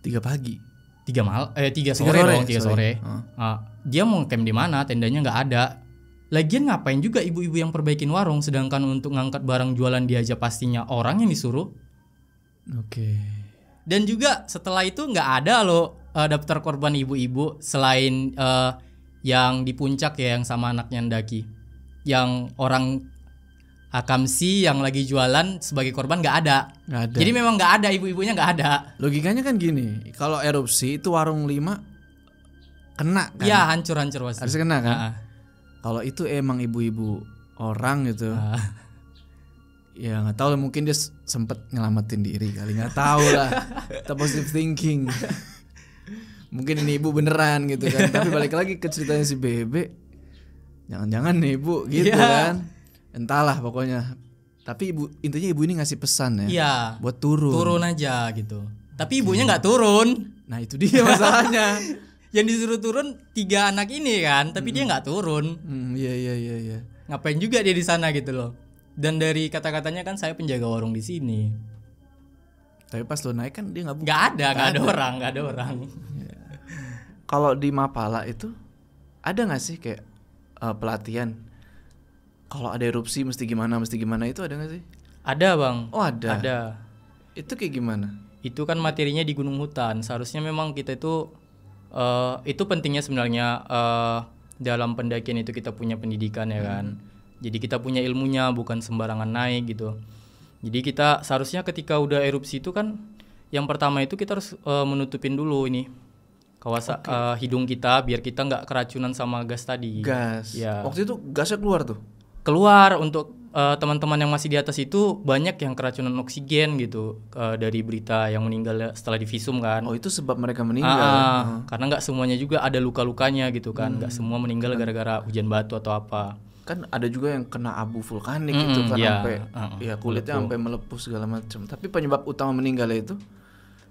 Speaker 2: Tiga pagi. Tiga mal eh tiga sore, tiga sore dong, tiga sore. Ah. Ah, dia mau ngecamp di mana? Tendanya nggak ada Lagian ngapain juga ibu-ibu yang perbaikin warung sedangkan untuk ngangkat barang jualan dia aja pastinya orang yang disuruh. Oke. Dan juga setelah itu nggak ada loh uh, daftar korban ibu-ibu selain uh, yang di puncak ya yang sama anaknya Ndaki. Yang orang Akamsi yang lagi jualan sebagai korban nggak ada. Gak ada. Jadi memang nggak ada ibu-ibunya nggak ada. Logikanya kan gini, kalau erupsi
Speaker 1: itu warung lima kena kan? Iya hancur hancur pasti. Harus kena kan? Uh kalau itu emang ibu-ibu orang gitu uh. ya nggak tahu mungkin dia sempet nyelamatin diri kali nggak tahu lah kita positive thinking mungkin ini ibu beneran gitu kan tapi balik lagi ke ceritanya si bebe jangan-jangan nih ibu gitu yeah. kan entahlah pokoknya tapi ibu intinya ibu ini ngasih pesan ya yeah. buat turun turun
Speaker 2: aja gitu tapi ibunya nggak yeah. turun
Speaker 1: nah itu dia masalahnya
Speaker 2: yang disuruh turun tiga anak ini kan tapi mm dia nggak turun iya, iya iya iya ngapain juga dia di sana gitu loh dan dari kata-katanya kan saya penjaga warung di sini tapi pas lo naik kan dia nggak nggak ada nggak ada, ada orang nggak ada orang iya.
Speaker 1: kalau di Mapala itu ada nggak sih kayak uh, pelatihan kalau ada erupsi mesti gimana mesti gimana itu ada nggak sih
Speaker 2: ada bang oh ada ada itu kayak gimana itu kan materinya di gunung hutan seharusnya memang kita itu uh, itu pentingnya sebenarnya uh, dalam pendakian itu kita punya pendidikan ya kan. Hmm. Jadi kita punya ilmunya bukan sembarangan naik gitu. Jadi kita seharusnya ketika udah erupsi itu kan yang pertama itu kita harus uh, menutupin dulu ini kawasan okay. uh, hidung kita biar kita nggak keracunan sama gas tadi. Gas. Ya. Waktu itu gasnya keluar tuh. Keluar untuk teman eh, teman-teman yang masih di atas itu banyak yang keracunan oksigen gitu uh, dari berita yang meninggal setelah divisum kan. Oh itu sebab mereka meninggal. uh, uh. Karena oh. nggak semuanya juga ada luka-lukanya gitu kan, nggak hmm. semua meninggal kan. gara-gara hujan batu atau apa. Kan ada juga yang kena abu vulkanik mm -hmm, gitu kan yeah. sampai uh, ya kulitnya sampai
Speaker 1: melepuh segala macam. Tapi penyebab utama meninggalnya itu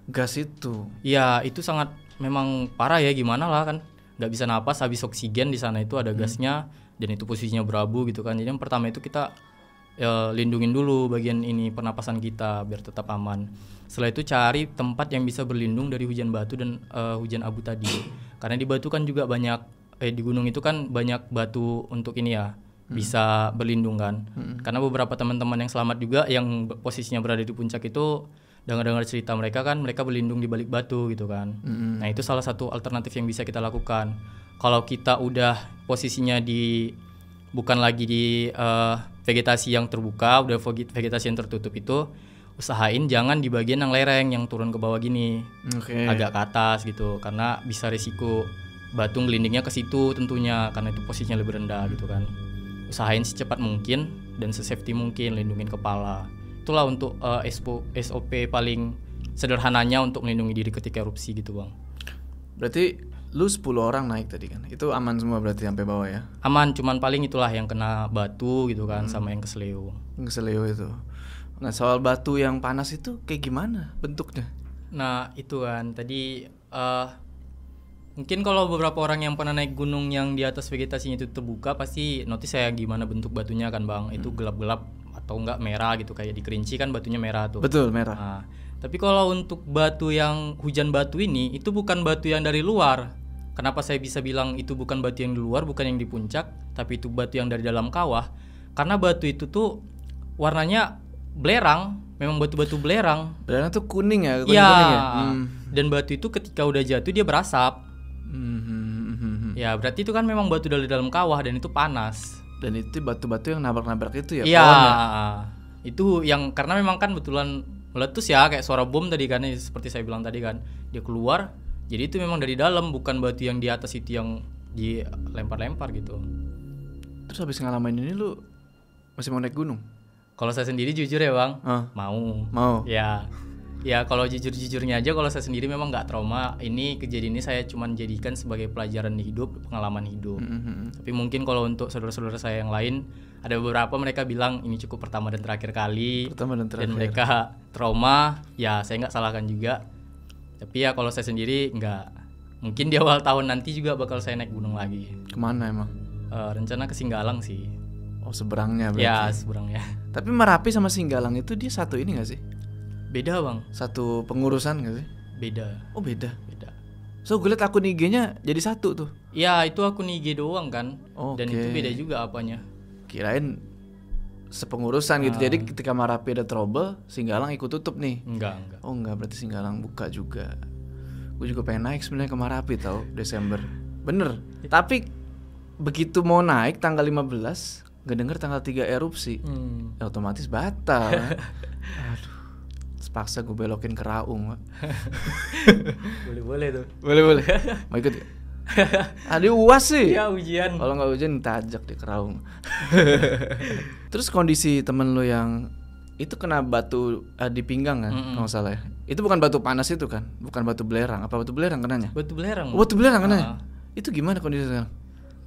Speaker 1: gas itu.
Speaker 2: ya itu sangat memang parah ya gimana lah kan, nggak bisa napas habis oksigen di sana itu ada hmm. gasnya dan itu posisinya berabu gitu kan jadi yang pertama itu kita ya, lindungin dulu bagian ini pernapasan kita biar tetap aman setelah itu cari tempat yang bisa berlindung dari hujan batu dan uh, hujan abu tadi karena di batu kan juga banyak eh di gunung itu kan banyak batu untuk ini ya hmm. bisa berlindung kan hmm. karena beberapa teman-teman yang selamat juga yang posisinya berada di puncak itu dengar-dengar cerita mereka kan mereka berlindung di balik batu gitu kan. Mm-hmm. Nah, itu salah satu alternatif yang bisa kita lakukan. Kalau kita udah posisinya di bukan lagi di uh, vegetasi yang terbuka, udah vegetasi yang tertutup itu usahain jangan di bagian yang lereng yang turun ke bawah gini. Okay. Agak ke atas gitu karena bisa risiko batu gelindingnya ke situ tentunya karena itu posisinya lebih rendah gitu kan. Usahain secepat mungkin dan sesafety mungkin lindungin kepala itulah untuk uh, eh, SOP paling sederhananya untuk melindungi diri ketika erupsi gitu bang.
Speaker 1: Berarti lu 10 orang naik tadi kan? Itu aman semua berarti sampai bawah ya?
Speaker 2: Aman, cuman paling itulah yang kena batu gitu kan hmm. sama yang kesleo. Yang keseleo itu. Nah, soal
Speaker 1: batu yang panas itu kayak gimana bentuknya?
Speaker 2: Nah, itu kan tadi uh, mungkin kalau beberapa orang yang pernah naik gunung yang di atas vegetasinya itu terbuka pasti notice saya gimana bentuk batunya kan, Bang. Hmm. Itu gelap-gelap atau enggak merah gitu kayak di Kerinci kan batunya merah tuh. Betul, merah. Nah, tapi kalau untuk batu yang hujan batu ini itu bukan batu yang dari luar. Kenapa saya bisa bilang itu bukan batu yang di luar, bukan yang di puncak, tapi itu batu yang dari dalam kawah? Karena batu itu tuh warnanya belerang, memang batu-batu belerang.
Speaker 1: Belerang tuh kuning ya, kuning, -kuning ya. ya? Hmm.
Speaker 2: Dan batu itu ketika udah jatuh dia berasap.
Speaker 1: Hmm, hmm, hmm, hmm.
Speaker 2: Ya, berarti itu kan memang batu dari dalam kawah dan itu panas. Dan itu batu-batu yang nabrak-nabrak itu ya? Iya. Ya? Itu yang karena memang kan betulan meletus ya kayak suara bom tadi kan ya, seperti saya bilang tadi kan. Dia keluar. Jadi itu memang dari dalam bukan batu yang di atas itu yang dilempar-lempar gitu.
Speaker 1: Terus habis ngalamin ini lu masih mau naik gunung?
Speaker 2: Kalau saya sendiri jujur ya, Bang. Uh. Mau. Mau. Ya ya kalau jujur-jujurnya aja kalau saya sendiri memang nggak trauma ini kejadian ini saya cuma jadikan sebagai pelajaran hidup pengalaman hidup mm-hmm, mm-hmm. tapi mungkin kalau untuk saudara-saudara saya yang lain ada beberapa mereka bilang ini cukup pertama dan terakhir kali pertama dan terakhir dan mereka trauma ya saya nggak salahkan juga tapi ya kalau saya sendiri nggak mungkin di awal tahun nanti juga bakal saya naik gunung lagi kemana emang uh, rencana ke Singgalang sih oh seberangnya ya, berarti ya seberangnya tapi
Speaker 1: Merapi sama Singgalang itu dia satu ini gak sih Beda bang. Satu pengurusan gak sih? Beda. Oh beda. Beda. So gue liat akun IG-nya jadi satu tuh.
Speaker 2: Ya itu akun IG doang kan. Okay. Dan itu beda juga apanya.
Speaker 1: Kirain sepengurusan nah. gitu. Ah. Jadi ketika Marapi ada trouble, Singgalang ikut tutup nih. Enggak, enggak. Oh, enggak berarti Singgalang buka juga. Gue juga pengen naik sebenarnya ke Marapi tau Desember. Bener. Tapi begitu mau naik tanggal 15, denger tanggal 3 erupsi. Hmm. Ya, otomatis batal. Aduh paksa gue belokin ke Raung boleh boleh tuh boleh boleh mau ikut ya? Ada uas sih. Ya ujian. Kalau nggak ujian tajak di keraung. Terus kondisi temen lu yang itu kena batu uh, di pinggang kan, mm -mm. kalau salah ya. Itu bukan batu panas itu kan, bukan batu belerang. Apa batu belerang kenanya? Batu
Speaker 2: belerang. Oh, batu belerang kenanya. Uh.
Speaker 1: Itu gimana kondisinya?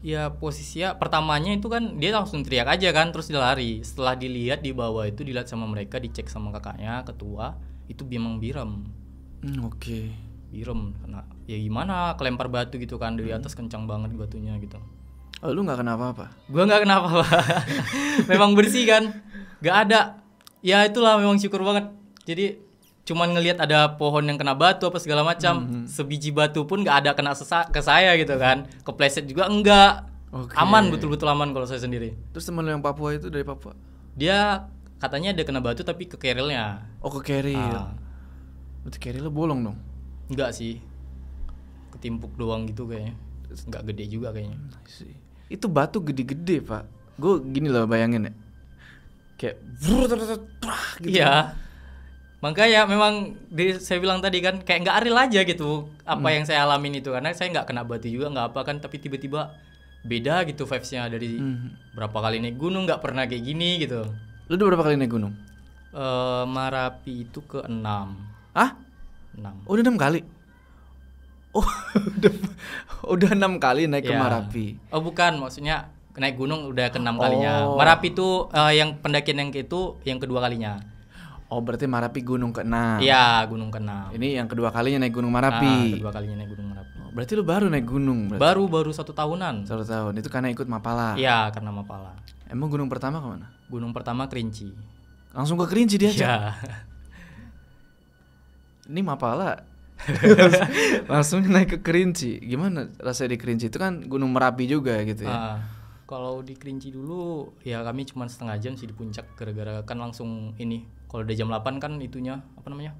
Speaker 2: Ya posisinya pertamanya itu kan dia langsung teriak aja kan terus dia lari. Setelah dilihat di bawah itu dilihat sama mereka dicek sama kakaknya ketua itu memang biram. Hmm, Oke. Okay. Biram karena ya gimana kelempar batu gitu kan dari hmm. atas kencang banget batunya gitu.
Speaker 1: Oh, lu nggak kenapa apa?
Speaker 2: Gua nggak kenapa apa. memang bersih kan. Gak ada. Ya itulah memang syukur banget. Jadi cuman ngelihat ada pohon yang kena batu apa segala macam mm-hmm. sebiji batu pun nggak ada kena sesa- ke saya gitu kan kepleset juga enggak okay. aman betul-betul aman kalau saya sendiri terus teman yang Papua itu dari Papua dia katanya ada kena batu tapi ke kerilnya oh ke keril ah.
Speaker 1: berarti kerilnya bolong dong
Speaker 2: enggak sih ketimpuk doang gitu kayaknya nggak gede juga kayaknya
Speaker 1: itu batu gede-gede pak gue gini loh bayangin ya kayak brrr, brrr, brrr, gitu ya
Speaker 2: maka ya memang di, saya bilang tadi kan kayak nggak real aja gitu apa hmm. yang saya alamin itu karena saya nggak kena batu juga nggak apa kan tapi tiba-tiba beda gitu vibesnya dari hmm. berapa kali naik gunung nggak pernah kayak gini gitu. Lu udah berapa kali naik gunung? Uh, Marapi itu ke enam. Ah? Enam. Oh, udah enam kali. Oh, udah udah enam kali naik yeah. ke iya. Marapi. Oh bukan, maksudnya naik gunung udah ke enam oh. kalinya. Marapi itu uh, yang pendakian yang itu yang kedua kalinya. Oh
Speaker 1: berarti Marapi gunung ke-6 Iya
Speaker 2: gunung ke-6
Speaker 1: Ini yang kedua kalinya naik gunung Marapi nah, Kedua kalinya naik gunung Marapi oh, Berarti lu baru naik gunung Baru,
Speaker 2: baru satu tahunan Satu tahun, itu karena ikut Mapala Iya karena Mapala Emang gunung pertama kemana? Gunung pertama Kerinci Langsung ke Kerinci dia Ya. Ini Mapala Langsung
Speaker 1: naik ke Kerinci Gimana rasa di Kerinci? Itu kan gunung Merapi juga gitu ya uh
Speaker 2: kalau di Kerinci dulu ya kami cuma setengah jam sih di puncak gara-gara kan langsung ini kalau udah jam 8 kan itunya apa namanya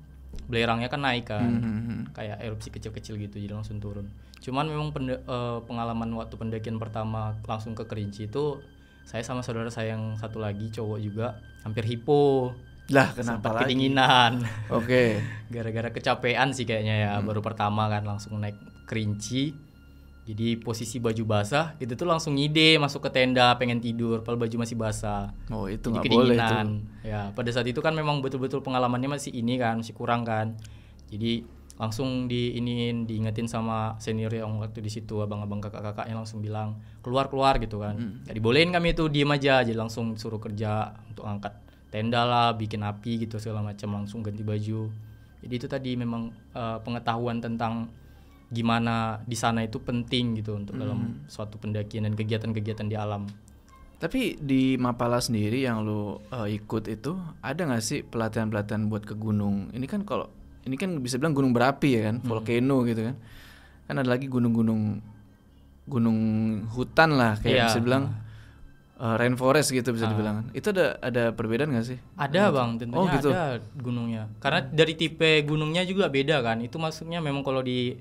Speaker 2: belerangnya kan naik kan mm-hmm. kayak erupsi kecil-kecil gitu jadi langsung turun cuman memang pende- uh, pengalaman waktu pendakian pertama langsung ke Kerinci itu saya sama saudara saya yang satu lagi cowok juga hampir hipo lah kenapa lagi? kedinginan oke okay. gara-gara kecapean sih kayaknya ya hmm. baru pertama kan langsung naik Kerinci jadi posisi baju basah gitu tuh langsung ide masuk ke tenda pengen tidur padahal baju masih basah oh itu nggak boleh itu. ya pada saat itu kan memang betul-betul pengalamannya masih ini kan masih kurang kan jadi langsung di ini diingetin sama senior yang waktu di situ abang-abang kakak-kakaknya langsung bilang keluar keluar gitu kan hmm. jadi bolehin kami itu diem aja jadi langsung suruh kerja untuk angkat tenda lah bikin api gitu segala macam langsung ganti baju jadi itu tadi memang uh, pengetahuan tentang gimana di sana itu penting gitu untuk hmm. dalam suatu pendakian dan kegiatan-kegiatan di alam.
Speaker 1: Tapi di Mapala sendiri yang lo uh, eh, ikut itu ada nggak sih pelatihan-pelatihan buat ke gunung? Ini kan kalau ini kan bisa bilang gunung berapi ya kan, hmm. volcano gitu kan. Kan ada lagi gunung-gunung gunung hutan lah kayak yeah. bisa bilang uh, rainforest gitu bisa uh. dibilang. Kan. Itu ada ada perbedaan gak sih? Ada gitu. Bang, tentunya oh, gitu. ada
Speaker 2: gunungnya. Karena dari tipe gunungnya juga beda kan. Itu maksudnya memang kalau di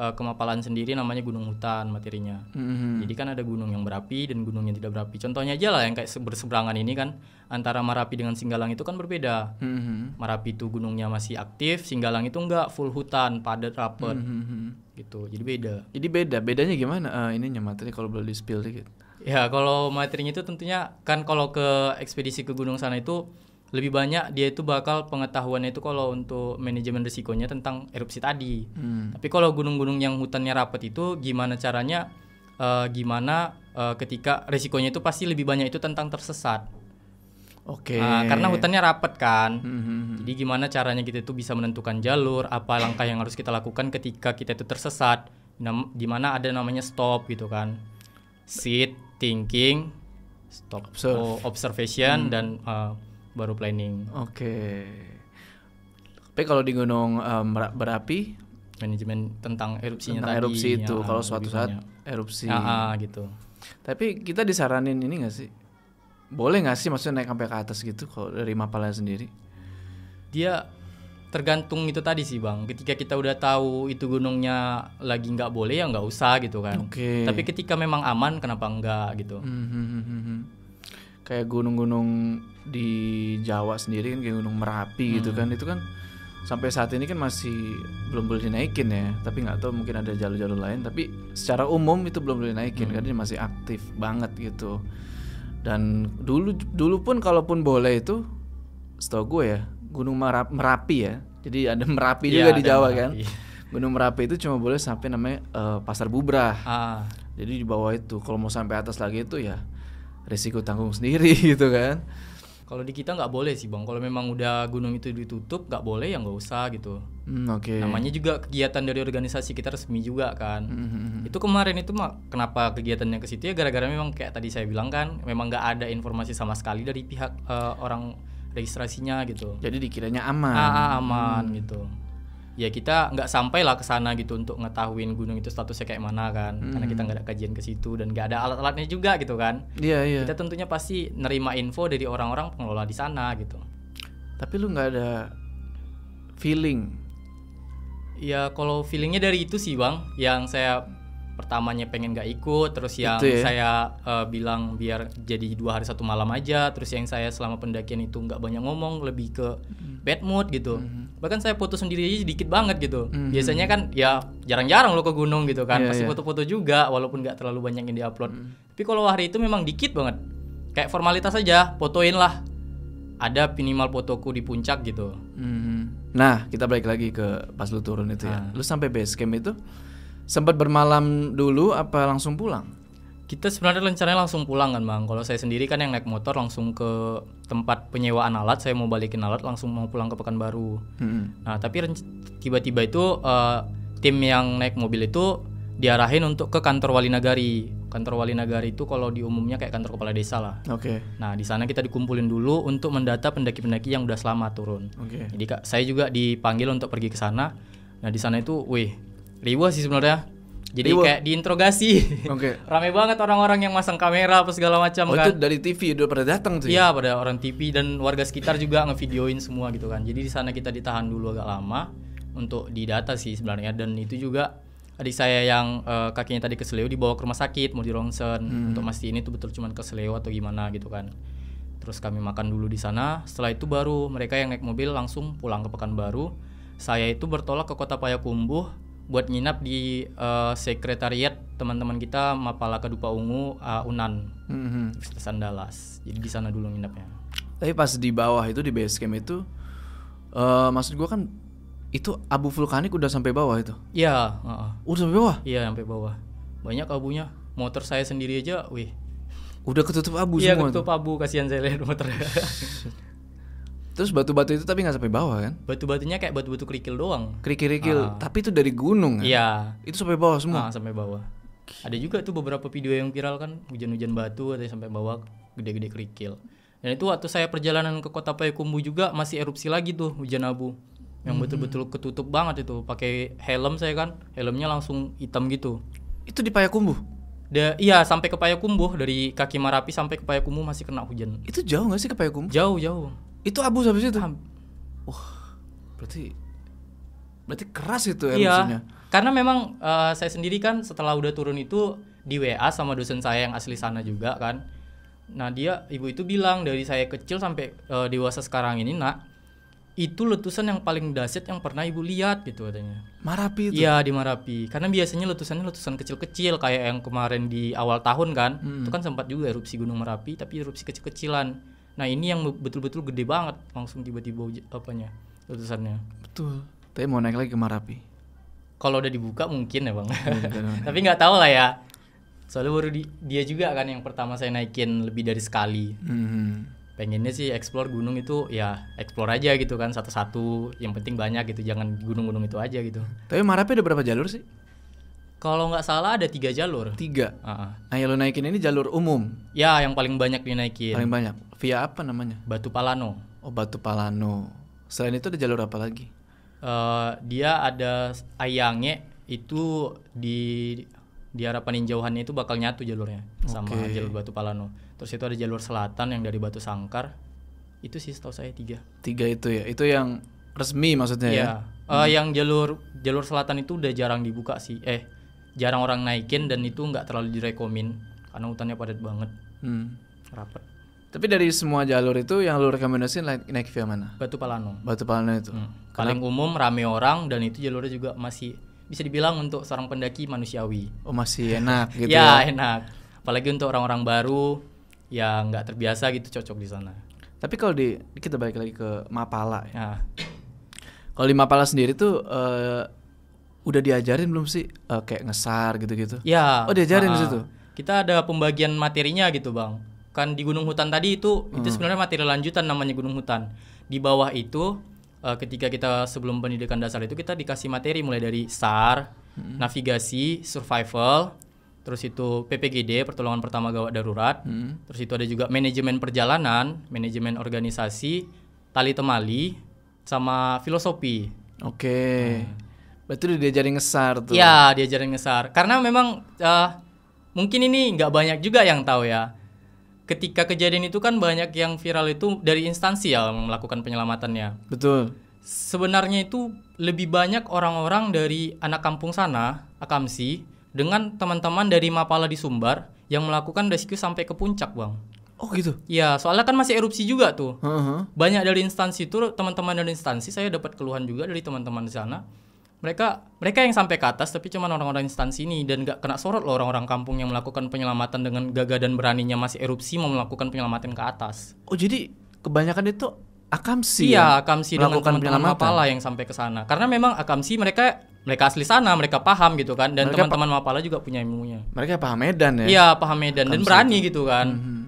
Speaker 2: uh, kemapalan sendiri namanya gunung hutan materinya. Mm-hmm. Jadi kan ada gunung yang berapi dan gunung yang tidak berapi. Contohnya aja lah yang kayak berseberangan ini kan antara Marapi dengan Singgalang itu kan berbeda. Mm-hmm. Marapi itu gunungnya masih aktif, Singgalang itu enggak full hutan, padat rapet. Mm-hmm. Gitu. Jadi beda.
Speaker 1: Jadi beda. Bedanya gimana uh, eh, ini materi kalau boleh di-spill dikit?
Speaker 2: Ya, kalau materinya itu tentunya kan kalau ke ekspedisi ke gunung sana itu lebih banyak dia itu bakal pengetahuannya itu kalau untuk manajemen risikonya tentang erupsi tadi. Hmm. Tapi kalau gunung-gunung yang hutannya rapat itu gimana caranya uh, gimana uh, ketika risikonya itu pasti lebih banyak itu tentang tersesat. Oke. Okay. Uh, karena hutannya rapat kan. Hmm, hmm, hmm. Jadi gimana caranya kita itu bisa menentukan jalur, apa langkah yang harus kita lakukan ketika kita itu tersesat. Nam di ada namanya stop gitu kan. Sit, thinking, stop, oh, observation hmm. dan uh, baru planning. Oke. Okay. Tapi kalau di Gunung um, Berapi manajemen tentang erupsinya tentang tadi, erupsi itu ya, kalau suatu saat banyak. erupsi ya,
Speaker 1: gitu. Tapi kita disaranin ini gak sih? Boleh gak sih maksudnya naik sampai ke atas gitu kalau dari Mapala sendiri?
Speaker 2: Dia tergantung itu tadi sih bang ketika kita udah tahu itu gunungnya lagi nggak boleh ya nggak usah gitu kan okay. tapi ketika memang aman kenapa enggak gitu mm -hmm. hmm, hmm, hmm
Speaker 1: kayak gunung-gunung di Jawa sendiri kan kayak gunung Merapi gitu hmm. gitu kan itu kan sampai saat ini kan masih belum boleh dinaikin ya tapi nggak tahu mungkin ada jalur-jalur lain tapi secara umum itu belum boleh dinaikin hmm. karena masih aktif banget gitu dan dulu dulu pun kalaupun boleh itu setahu gue ya gunung Merapi, Merapi ya jadi ada Merapi ya, juga ada di Jawa Merapi. kan gunung Merapi itu cuma boleh sampai namanya uh, pasar bubrah ah. jadi di bawah itu kalau mau sampai atas lagi itu ya Resiko tanggung sendiri gitu kan
Speaker 2: kalau di kita nggak boleh sih bang kalau memang udah gunung itu ditutup nggak boleh ya nggak usah gitu
Speaker 1: mm, oke okay. namanya
Speaker 2: juga kegiatan dari organisasi kita resmi juga kan mm-hmm. itu kemarin itu mah kenapa kegiatannya ke situ ya gara-gara memang kayak tadi saya bilang kan memang nggak ada informasi sama sekali dari pihak uh, orang registrasinya gitu jadi dikiranya aman ah, ah aman hmm. gitu ya kita nggak sampailah ke sana gitu untuk ngetahuin gunung itu statusnya kayak mana kan mm. karena kita hmm. nggak ada kajian ke situ dan nggak ada alat-alatnya juga gitu kan iya yeah, iya yeah. kita tentunya pasti nerima info dari orang-orang pengelola di sana gitu tapi lu nggak ada feeling ya kalau feelingnya dari itu sih bang yang saya pertamanya pengen gak ikut terus yang ya? saya uh, bilang biar jadi dua hari satu malam aja terus yang saya selama pendakian itu nggak banyak ngomong lebih ke mm. bad mood gitu mm. bahkan saya foto sendiri aja sedikit banget gitu mm. biasanya kan ya jarang-jarang lo ke gunung gitu kan yeah, pasti yeah. foto-foto juga walaupun nggak terlalu banyak yang diupload mm. tapi kalau hari itu memang dikit banget kayak formalitas aja fotoin lah ada minimal fotoku di puncak gitu
Speaker 1: mm. nah kita balik lagi ke pas lu turun itu ya. nah. ya lu sampai base camp itu sempat bermalam dulu apa langsung pulang?
Speaker 2: Kita sebenarnya rencananya langsung pulang kan bang. Kalau saya sendiri kan yang naik motor langsung ke tempat penyewaan alat. Saya mau balikin alat langsung mau pulang ke Pekanbaru. Hmm. Nah tapi tiba-tiba itu uh, tim yang naik mobil itu diarahin untuk ke kantor wali nagari. Kantor wali nagari itu kalau di umumnya kayak kantor kepala desa lah. Oke. Okay. Nah di sana kita dikumpulin dulu untuk mendata pendaki-pendaki yang udah selamat turun. Oke. Okay. Jadi saya juga dipanggil untuk pergi ke sana. Nah di sana itu, wih Ribuan sih sebenarnya. Jadi kayak diinterogasi. Oke. Okay. Rame banget orang-orang yang masang kamera apa segala macam oh, kan. itu dari TV udah pada datang tuh. Ya? Iya, pada orang TV dan warga sekitar juga ngevideoin semua gitu kan. Jadi di sana kita ditahan dulu agak lama untuk didata sih sebenarnya dan itu juga adik saya yang uh, kakinya tadi kesleo dibawa ke rumah sakit mau di ronsen hmm. untuk ini tuh betul cuman kesleo atau gimana gitu kan terus kami makan dulu di sana setelah itu baru mereka yang naik mobil langsung pulang ke Pekanbaru saya itu bertolak ke kota Payakumbuh buat nginap di uh, sekretariat teman-teman kita Mapala Kedupa Ungu uh, Unan mm-hmm. Jadi di sana dulu nginapnya.
Speaker 1: Tapi pas di bawah itu di base camp itu, uh, maksud gue kan itu abu vulkanik udah sampai bawah itu?
Speaker 2: Iya. Uh-uh. Udah sampai bawah? Iya sampai bawah. Banyak abunya. Motor saya sendiri aja, wih. Udah ketutup abu iya, semua. ketutup itu. abu, kasihan saya lihat motornya.
Speaker 1: Terus batu-batu itu tapi nggak sampai bawah kan?
Speaker 2: Batu-batunya kayak batu-batu kerikil doang. Kerikil-kerikil, ah.
Speaker 1: tapi itu dari gunung kan? Iya.
Speaker 2: Itu sampai bawah semua. Ah, sampai bawah. Ada juga tuh beberapa video yang viral kan hujan-hujan batu atau sampai bawah gede-gede kerikil. Dan itu waktu saya perjalanan ke kota Payakumbu juga masih erupsi lagi tuh hujan abu. Yang hmm. betul-betul ketutup banget itu. Pakai helm saya kan, helmnya langsung hitam gitu.
Speaker 1: Itu di Payakumbu?
Speaker 2: Da, iya sampai ke Payakumbuh dari kaki Marapi sampai ke Payakumbuh masih kena hujan. Itu jauh nggak sih ke Payakumbuh? Jauh jauh. Itu abu habis itu. Wah, berarti berarti keras itu ya Iya. Karena memang uh, saya sendiri kan setelah udah turun itu di WA sama dosen saya yang asli sana juga kan. Nah, dia ibu itu bilang dari saya kecil sampai uh, dewasa sekarang ini, Nak, itu letusan yang paling dahsyat yang pernah ibu lihat gitu katanya.
Speaker 1: Marapi itu. Iya,
Speaker 2: di Marapi. Karena biasanya letusannya letusan kecil-kecil kayak yang kemarin di awal tahun kan. Hmm. Itu kan sempat juga erupsi Gunung Merapi, tapi erupsi kecil-kecilan. Nah ini yang betul-betul gede banget langsung tiba-tiba apanya letusannya.
Speaker 1: Betul. Tapi mau naik lagi ke Marapi.
Speaker 2: Kalau udah dibuka mungkin ya bang.
Speaker 1: Iya, Tapi
Speaker 2: nggak tahu lah ya. Soalnya baru di, dia juga kan yang pertama saya naikin lebih dari sekali.
Speaker 1: Hmm.
Speaker 2: Pengennya sih explore gunung itu ya explore aja gitu kan satu-satu. Yang penting banyak gitu jangan gunung-gunung itu aja gitu. Tapi Marapi ada berapa jalur sih? Kalau nggak salah ada tiga jalur. Tiga. Uh -uh. Nah yang lo naikin ini jalur umum. Ya, yang paling banyak dinaikin. Paling banyak. Via apa namanya? Batu Palano. Oh, Batu
Speaker 1: Palano. Selain itu ada jalur apa lagi?
Speaker 2: Uh, dia ada Ayange itu di di arah jauhannya itu bakal nyatu jalurnya okay. sama jalur Batu Palano. Terus itu ada jalur selatan yang dari Batu Sangkar. Itu sih setahu saya tiga.
Speaker 1: Tiga itu ya. Itu yang resmi maksudnya yeah. ya. Uh, hmm. yang
Speaker 2: jalur jalur selatan itu udah jarang dibuka sih. Eh, jarang orang naikin dan itu nggak terlalu direkomin karena hutannya padat banget. Hmm. Rapat.
Speaker 1: Tapi dari semua jalur itu yang lu rekomendasiin naik, naik via mana? Batu Palano. Batu Palano itu. Hmm. Paling
Speaker 2: umum rame orang dan itu jalurnya juga masih bisa dibilang untuk seorang pendaki manusiawi.
Speaker 1: Oh masih enak gitu. ya,
Speaker 2: ya enak. Apalagi untuk orang-orang baru yang nggak terbiasa gitu cocok di sana.
Speaker 1: Tapi kalau di kita balik lagi ke Mapala ya. Nah. Kalau di Mapala sendiri tuh uh, udah diajarin belum sih uh, kayak ngesar gitu-gitu? Ya. Oh diajarin uh, di ah. situ.
Speaker 2: Kita ada pembagian materinya gitu bang kan di gunung hutan tadi itu hmm. itu sebenarnya materi lanjutan namanya gunung hutan. Di bawah itu uh, ketika kita sebelum pendidikan dasar itu kita dikasih materi mulai dari SAR, hmm. navigasi, survival, terus itu PPGD pertolongan pertama gawat darurat, hmm. terus itu ada juga manajemen perjalanan, manajemen organisasi, tali temali sama filosofi. Oke. Okay. Nah. Hmm. Berarti dia diajarin ngesar tuh. Iya, diajarin ngesar. Karena memang uh, mungkin ini nggak banyak juga yang tahu ya ketika kejadian itu kan banyak yang viral itu dari instansi ya melakukan penyelamatannya. Betul. Sebenarnya itu lebih banyak orang-orang dari anak kampung sana, Akamsi, dengan teman-teman dari Mapala di Sumbar yang melakukan rescue sampai ke puncak, Bang. Oh gitu. Iya, soalnya kan masih erupsi juga tuh. Uh -huh. Banyak dari instansi itu teman-teman dari instansi saya dapat keluhan juga dari teman-teman di sana mereka mereka yang sampai ke atas tapi cuma orang-orang instansi ini dan gak kena sorot loh orang-orang kampung yang melakukan penyelamatan dengan gagah dan beraninya masih erupsi mau melakukan penyelamatan ke atas.
Speaker 1: Oh jadi kebanyakan itu akamsi iya ya? akamsi dengan teman-teman mapala
Speaker 2: yang sampai ke sana karena memang akamsi mereka mereka asli sana mereka paham gitu kan dan teman-teman mapala juga punya ilmunya
Speaker 1: mereka paham Medan ya iya paham
Speaker 2: Medan akamsi dan berani itu. gitu kan mm -hmm.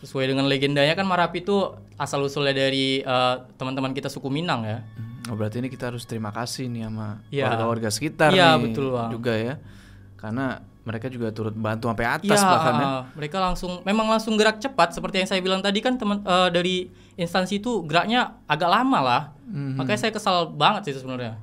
Speaker 2: sesuai dengan legendanya kan Marapi itu asal usulnya dari uh, teman-teman kita suku Minang ya mm -hmm
Speaker 1: Oh, berarti ini kita harus terima kasih nih sama warga iya. warga-warga sekitar ya, nih betul, bang. juga ya. Karena mereka juga turut bantu sampai atas ya, bahkan ya. Uh,
Speaker 2: mereka langsung memang langsung gerak cepat seperti yang saya bilang tadi kan teman uh, dari instansi itu geraknya agak lama lah. Mm-hmm. Makanya saya kesal banget sih sebenarnya.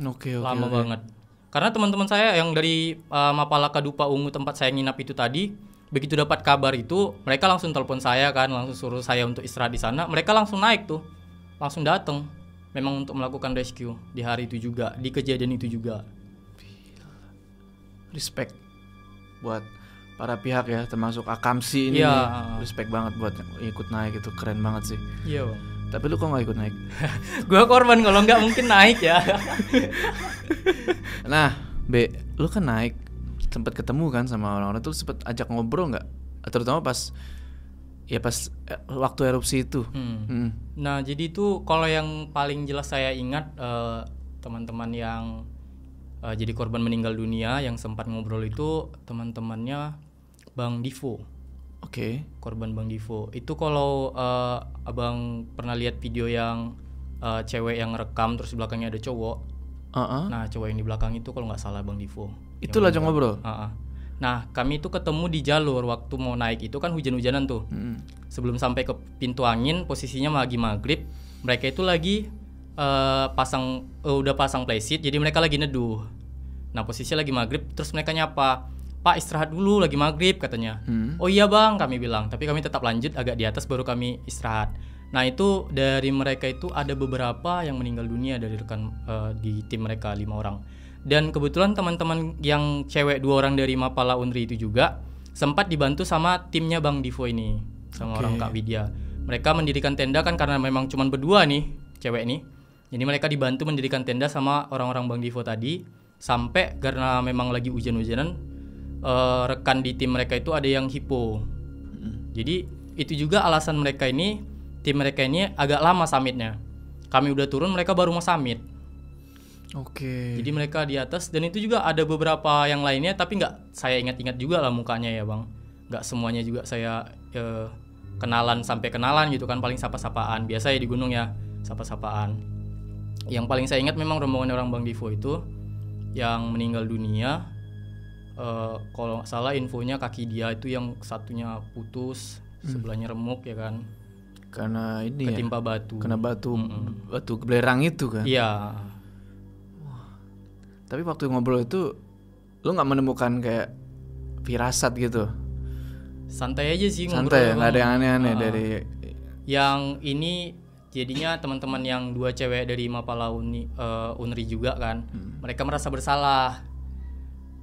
Speaker 2: Oke okay, oke. Okay, lama okay. banget. Karena teman-teman saya yang dari uh, Mapala Kadupa Ungu tempat saya nginap itu tadi begitu dapat kabar itu mereka langsung telepon saya kan langsung suruh saya untuk istirahat di sana. Mereka langsung naik tuh. Langsung datang memang untuk melakukan rescue di hari itu juga, di kejadian itu juga. Respect buat para pihak ya, termasuk Akamsi ini. Ya.
Speaker 1: Respect banget buat ikut naik itu keren banget sih. Iya. Tapi lu kok nggak ikut naik?
Speaker 2: Gue korban kalau nggak mungkin naik ya.
Speaker 1: nah, B, lu kan naik sempet ketemu kan sama orang-orang tuh sempet ajak ngobrol nggak? Terutama pas Ya pas eh, waktu erupsi itu. Hmm. Hmm.
Speaker 2: Nah jadi itu kalau yang paling jelas saya ingat teman eh, teman-teman yang uh, jadi korban meninggal dunia yang sempat ngobrol itu teman-temannya Bang Divo. Oke. Okay. Korban Bang Divo. Itu kalau uh, abang pernah lihat video yang uh, cewek yang rekam terus di belakangnya ada cowok. Uh -huh. Nah cowok yang di belakang itu kalau nggak salah Bang Divo.
Speaker 1: Itulah yang ngobrol.
Speaker 2: Uh -huh. Nah, kami itu ketemu di jalur waktu mau naik itu kan hujan-hujanan tuh. Hmm. Sebelum sampai ke pintu angin, posisinya lagi maghrib, mereka itu lagi uh, pasang uh, udah pasang playset, jadi mereka lagi neduh. Nah, posisinya lagi maghrib, terus mereka nyapa, Pak istirahat dulu lagi maghrib katanya. Hmm. Oh iya bang, kami bilang. Tapi kami tetap lanjut agak di atas baru kami istirahat. Nah itu dari mereka itu ada beberapa yang meninggal dunia dari rekan uh, di tim mereka lima orang dan kebetulan teman-teman yang cewek dua orang dari Mapala Unri itu juga sempat dibantu sama timnya Bang Divo ini sama okay. orang Kak Widya. Mereka mendirikan tenda kan karena memang cuma berdua nih cewek ini. Jadi mereka dibantu mendirikan tenda sama orang-orang Bang Divo tadi sampai karena memang lagi hujan-hujanan uh, rekan di tim mereka itu ada yang hipo. Jadi itu juga alasan mereka ini tim mereka ini agak lama summitnya. Kami udah turun mereka baru mau summit
Speaker 1: Oke. Okay. Jadi
Speaker 2: mereka di atas dan itu juga ada beberapa yang lainnya tapi nggak saya ingat-ingat juga lah mukanya ya bang. Nggak semuanya juga saya eh, kenalan sampai kenalan gitu kan paling sapa-sapaan biasa ya di gunung ya sapa-sapaan. Yang paling saya ingat memang rombongan orang bang Divo itu yang meninggal dunia. Eh, kalau salah infonya kaki dia itu yang satunya putus hmm. sebelahnya remuk ya kan.
Speaker 1: Karena ini ya, ketimpa ya, batu. Karena batu mm -mm. batu belerang itu kan. Iya tapi waktu ngobrol itu lu nggak menemukan kayak firasat gitu
Speaker 2: santai aja sih santai ya, nggak ada yang aneh-aneh uh, dari yang ini jadinya teman-teman yang dua cewek dari Mapala Uni, uh, Unri juga kan hmm. mereka merasa bersalah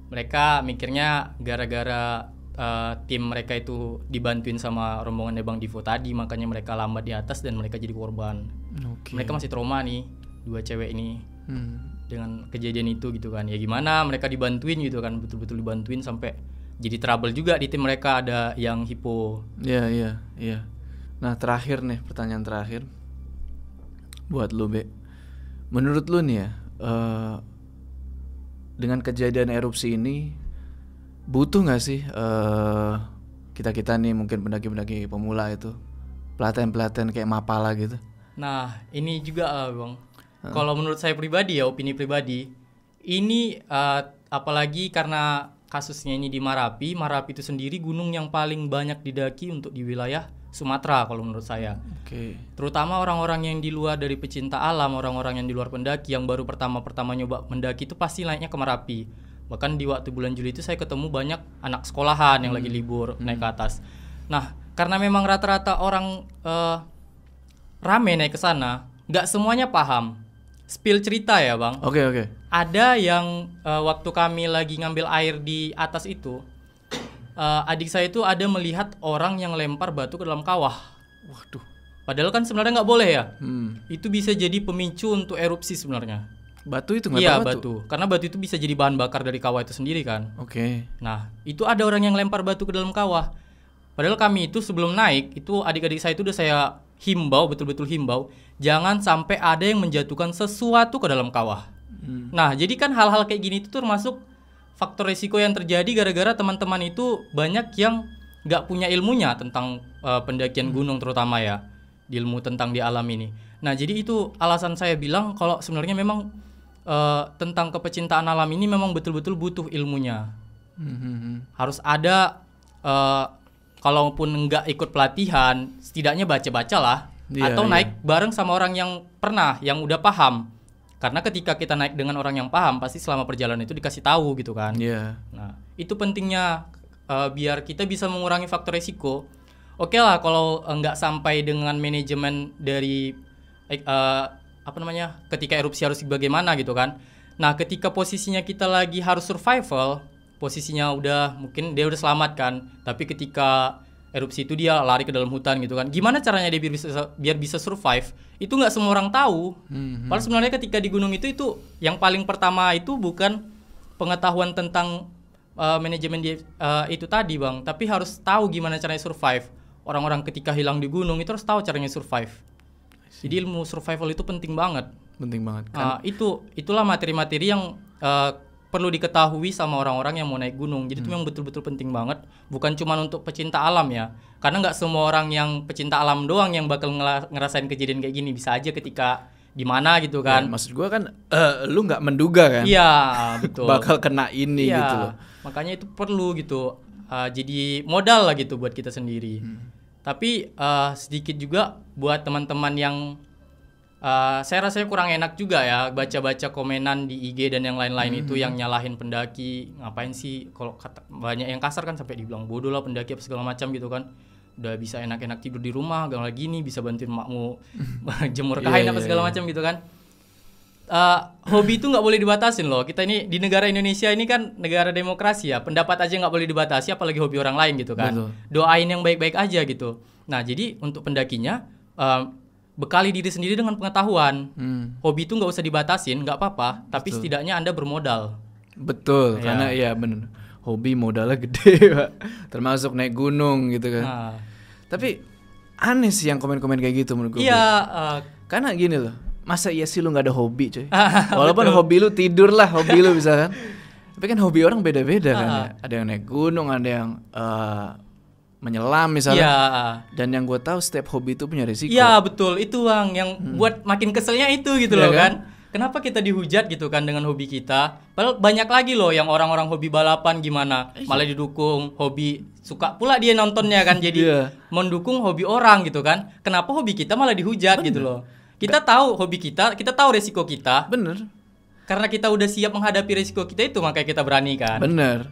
Speaker 2: mereka mikirnya gara-gara uh, tim mereka itu dibantuin sama rombongan Bang Divo tadi makanya mereka lambat di atas dan mereka jadi korban. Okay. Mereka masih trauma nih dua cewek ini. Hmm dengan kejadian itu gitu kan ya gimana mereka dibantuin gitu kan betul-betul dibantuin sampai jadi trouble juga di tim mereka ada yang hipo iya yeah,
Speaker 1: iya iya nah terakhir nih pertanyaan terakhir buat lu be menurut lu nih ya uh, dengan kejadian erupsi ini butuh nggak sih uh, eh, kita kita nih mungkin pendaki-pendaki pemula itu pelatihan-pelatihan kayak mapala gitu
Speaker 2: nah ini juga uh, bang kalau menurut saya pribadi ya opini pribadi, ini uh, apalagi karena kasusnya ini di Marapi, Marapi itu sendiri gunung yang paling banyak didaki untuk di wilayah Sumatera kalau menurut saya. Okay. Terutama orang-orang yang di luar dari pecinta alam, orang-orang yang di luar pendaki yang baru pertama-pertama nyoba mendaki itu pasti naiknya ke Merapi. Bahkan di waktu bulan Juli itu saya ketemu banyak anak sekolahan yang lagi hmm. libur hmm. naik ke atas. Nah, karena memang rata-rata orang uh, rame naik ke sana, nggak semuanya paham spill cerita ya bang. Oke okay, oke. Okay. Ada yang uh, waktu kami lagi ngambil air di atas itu, uh, adik saya itu ada melihat orang yang lempar batu ke dalam kawah. Waduh. Padahal kan sebenarnya nggak boleh ya. Hmm. Itu bisa jadi pemicu untuk erupsi sebenarnya. Batu itu nggak Iya batu. batu. Karena batu itu bisa jadi bahan bakar dari kawah itu sendiri kan. Oke. Okay. Nah itu ada orang yang lempar batu ke dalam kawah. Padahal kami itu sebelum naik itu adik-adik saya itu udah saya himbau betul-betul himbau jangan sampai ada yang menjatuhkan sesuatu ke dalam kawah. Hmm. Nah, jadi kan hal-hal kayak gini itu termasuk faktor risiko yang terjadi gara-gara teman-teman itu banyak yang nggak punya ilmunya tentang uh, pendakian hmm. gunung terutama ya, ilmu tentang di alam ini. Nah, jadi itu alasan saya bilang kalau sebenarnya memang uh, tentang kepecintaan alam ini memang betul-betul butuh ilmunya. Hmm. hmm, hmm. Harus ada uh, kalaupun nggak ikut pelatihan, setidaknya baca-baca lah yeah, atau yeah. naik bareng sama orang yang pernah, yang udah paham. Karena ketika kita naik dengan orang yang paham, pasti selama perjalanan itu dikasih tahu gitu kan. Yeah. Nah, itu pentingnya uh, biar kita bisa mengurangi faktor resiko. Oke okay lah kalau nggak sampai dengan manajemen dari uh, apa namanya ketika erupsi harus bagaimana gitu kan. Nah, ketika posisinya kita lagi harus survival, posisinya udah mungkin dia udah selamat kan tapi ketika erupsi itu dia lari ke dalam hutan gitu kan gimana caranya dia biar bisa biar bisa survive itu nggak semua orang tahu hmm padahal sebenarnya ketika di gunung itu itu yang paling pertama itu bukan pengetahuan tentang uh, manajemen dia, uh, itu tadi bang tapi harus tahu gimana caranya survive orang-orang ketika hilang di gunung itu harus tahu caranya survive jadi ilmu survival itu penting banget
Speaker 1: penting banget kan uh,
Speaker 2: itu itulah materi-materi yang uh, perlu diketahui sama orang-orang yang mau naik gunung. Jadi hmm. itu memang betul-betul penting banget. Bukan cuma untuk pecinta alam ya. Karena nggak semua orang yang pecinta alam doang yang bakal ngerasain kejadian kayak gini. Bisa aja ketika di mana gitu kan. Ya, maksud gue kan uh,
Speaker 1: lu nggak menduga kan. Iya, betul. bakal kena ini ya, gitu loh.
Speaker 2: Makanya itu perlu gitu. Uh, jadi modal lah gitu buat kita sendiri. Hmm. Tapi uh, sedikit juga buat teman-teman yang Uh, saya rasanya kurang enak juga ya baca-baca komenan di IG dan yang lain-lain hmm. itu yang nyalahin pendaki ngapain sih kalau banyak yang kasar kan sampai dibilang bodoh lah pendaki apa segala macam gitu kan udah bisa enak-enak tidur di rumah gak lagi nih bisa bantuin makmu jemur iya, kain yeah, apa segala yeah, macam gitu kan uh, hobi itu nggak boleh dibatasin loh kita ini di negara Indonesia ini kan negara demokrasi ya pendapat aja nggak boleh dibatasi apalagi hobi orang lain gitu kan Betul. doain yang baik-baik aja gitu nah jadi untuk pendakinya uh, bekali diri sendiri dengan pengetahuan. Hmm. Hobi itu nggak usah dibatasin, nggak apa-apa. Tapi Betul. setidaknya anda bermodal. Betul, ya. karena ya
Speaker 1: benar. Hobi modalnya gede, Pak. Termasuk naik gunung gitu kan. Nah. Tapi aneh sih yang komen-komen kayak gitu menurut gue. Iya. Uh, karena gini loh, masa iya sih lu nggak ada hobi cuy? Walaupun hobi lu tidur lah, hobi lu bisa kan. Tapi kan hobi orang beda-beda uh -huh. kan. Ya? Ada yang naik gunung, ada yang uh, menyelam misalnya. Ya. Dan yang gue tahu setiap hobi itu punya risiko. Iya
Speaker 2: betul itu bang yang hmm. buat makin keselnya itu gitu ya, loh iya kan? kan. Kenapa kita dihujat gitu kan dengan hobi kita? Padahal banyak lagi loh yang orang-orang hobi balapan gimana eh, iya. malah didukung hobi suka pula dia nontonnya kan jadi yeah. mendukung hobi orang gitu kan. Kenapa hobi kita malah dihujat gitu Bener. gitu loh? Kita Be tahu hobi kita, kita tahu resiko kita. Bener. Karena kita udah siap menghadapi resiko kita itu makanya kita berani kan. Bener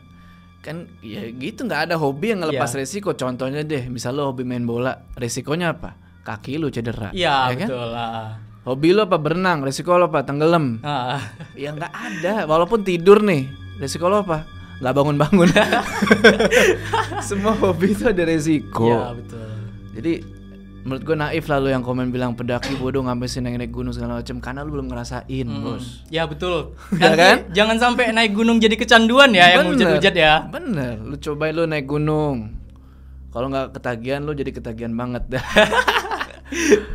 Speaker 2: kan ya gitu nggak ada hobi
Speaker 1: yang ngelepas yeah. resiko contohnya deh misal lo hobi main bola resikonya apa kaki lu cedera yeah, ya kan? betul lah hobi lo apa berenang resiko lo apa tenggelam ah. ya nggak ada walaupun tidur nih resiko lo apa nggak bangun bangun semua hobi itu ada resiko ya betul jadi menurut gue naif lalu yang komen bilang pendaki bodoh ngambil sih naik gunung segala macam karena lu belum ngerasain hmm. bos
Speaker 2: ya betul
Speaker 1: ya kan jangan sampai naik gunung jadi kecanduan ya yang ujat ujat ya bener lu cobain lu naik gunung kalau nggak ketagihan lu jadi ketagihan banget dah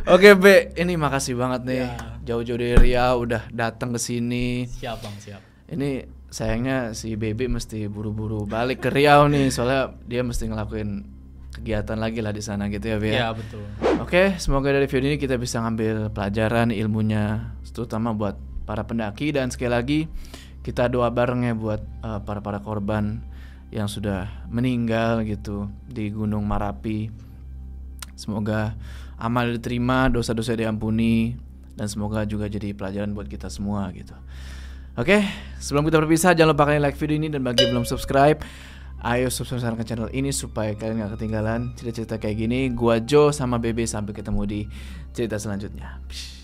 Speaker 1: Oke Be, ini makasih banget nih jauh ya. jauh-jauh dari Riau udah datang ke sini. Siap bang, siap. Ini sayangnya si BB mesti buru-buru balik ke Riau nih soalnya dia mesti ngelakuin kegiatan lagi lah di sana gitu ya Bia. Ya? Iya betul. Oke, semoga dari video ini kita bisa ngambil pelajaran ilmunya terutama buat para pendaki dan sekali lagi kita doa bareng ya buat uh, eh, para para korban yang sudah meninggal gitu di Gunung Marapi. Semoga amal diterima, dosa-dosa diampuni, dan semoga juga jadi pelajaran buat kita semua gitu. Oke, sebelum kita berpisah jangan lupa kalian like video ini dan bagi yang belum subscribe Ayo subscribe ke channel ini supaya kalian gak ketinggalan cerita-cerita kayak gini. Gua Jo sama Bebe sampai ketemu di cerita selanjutnya. Pish.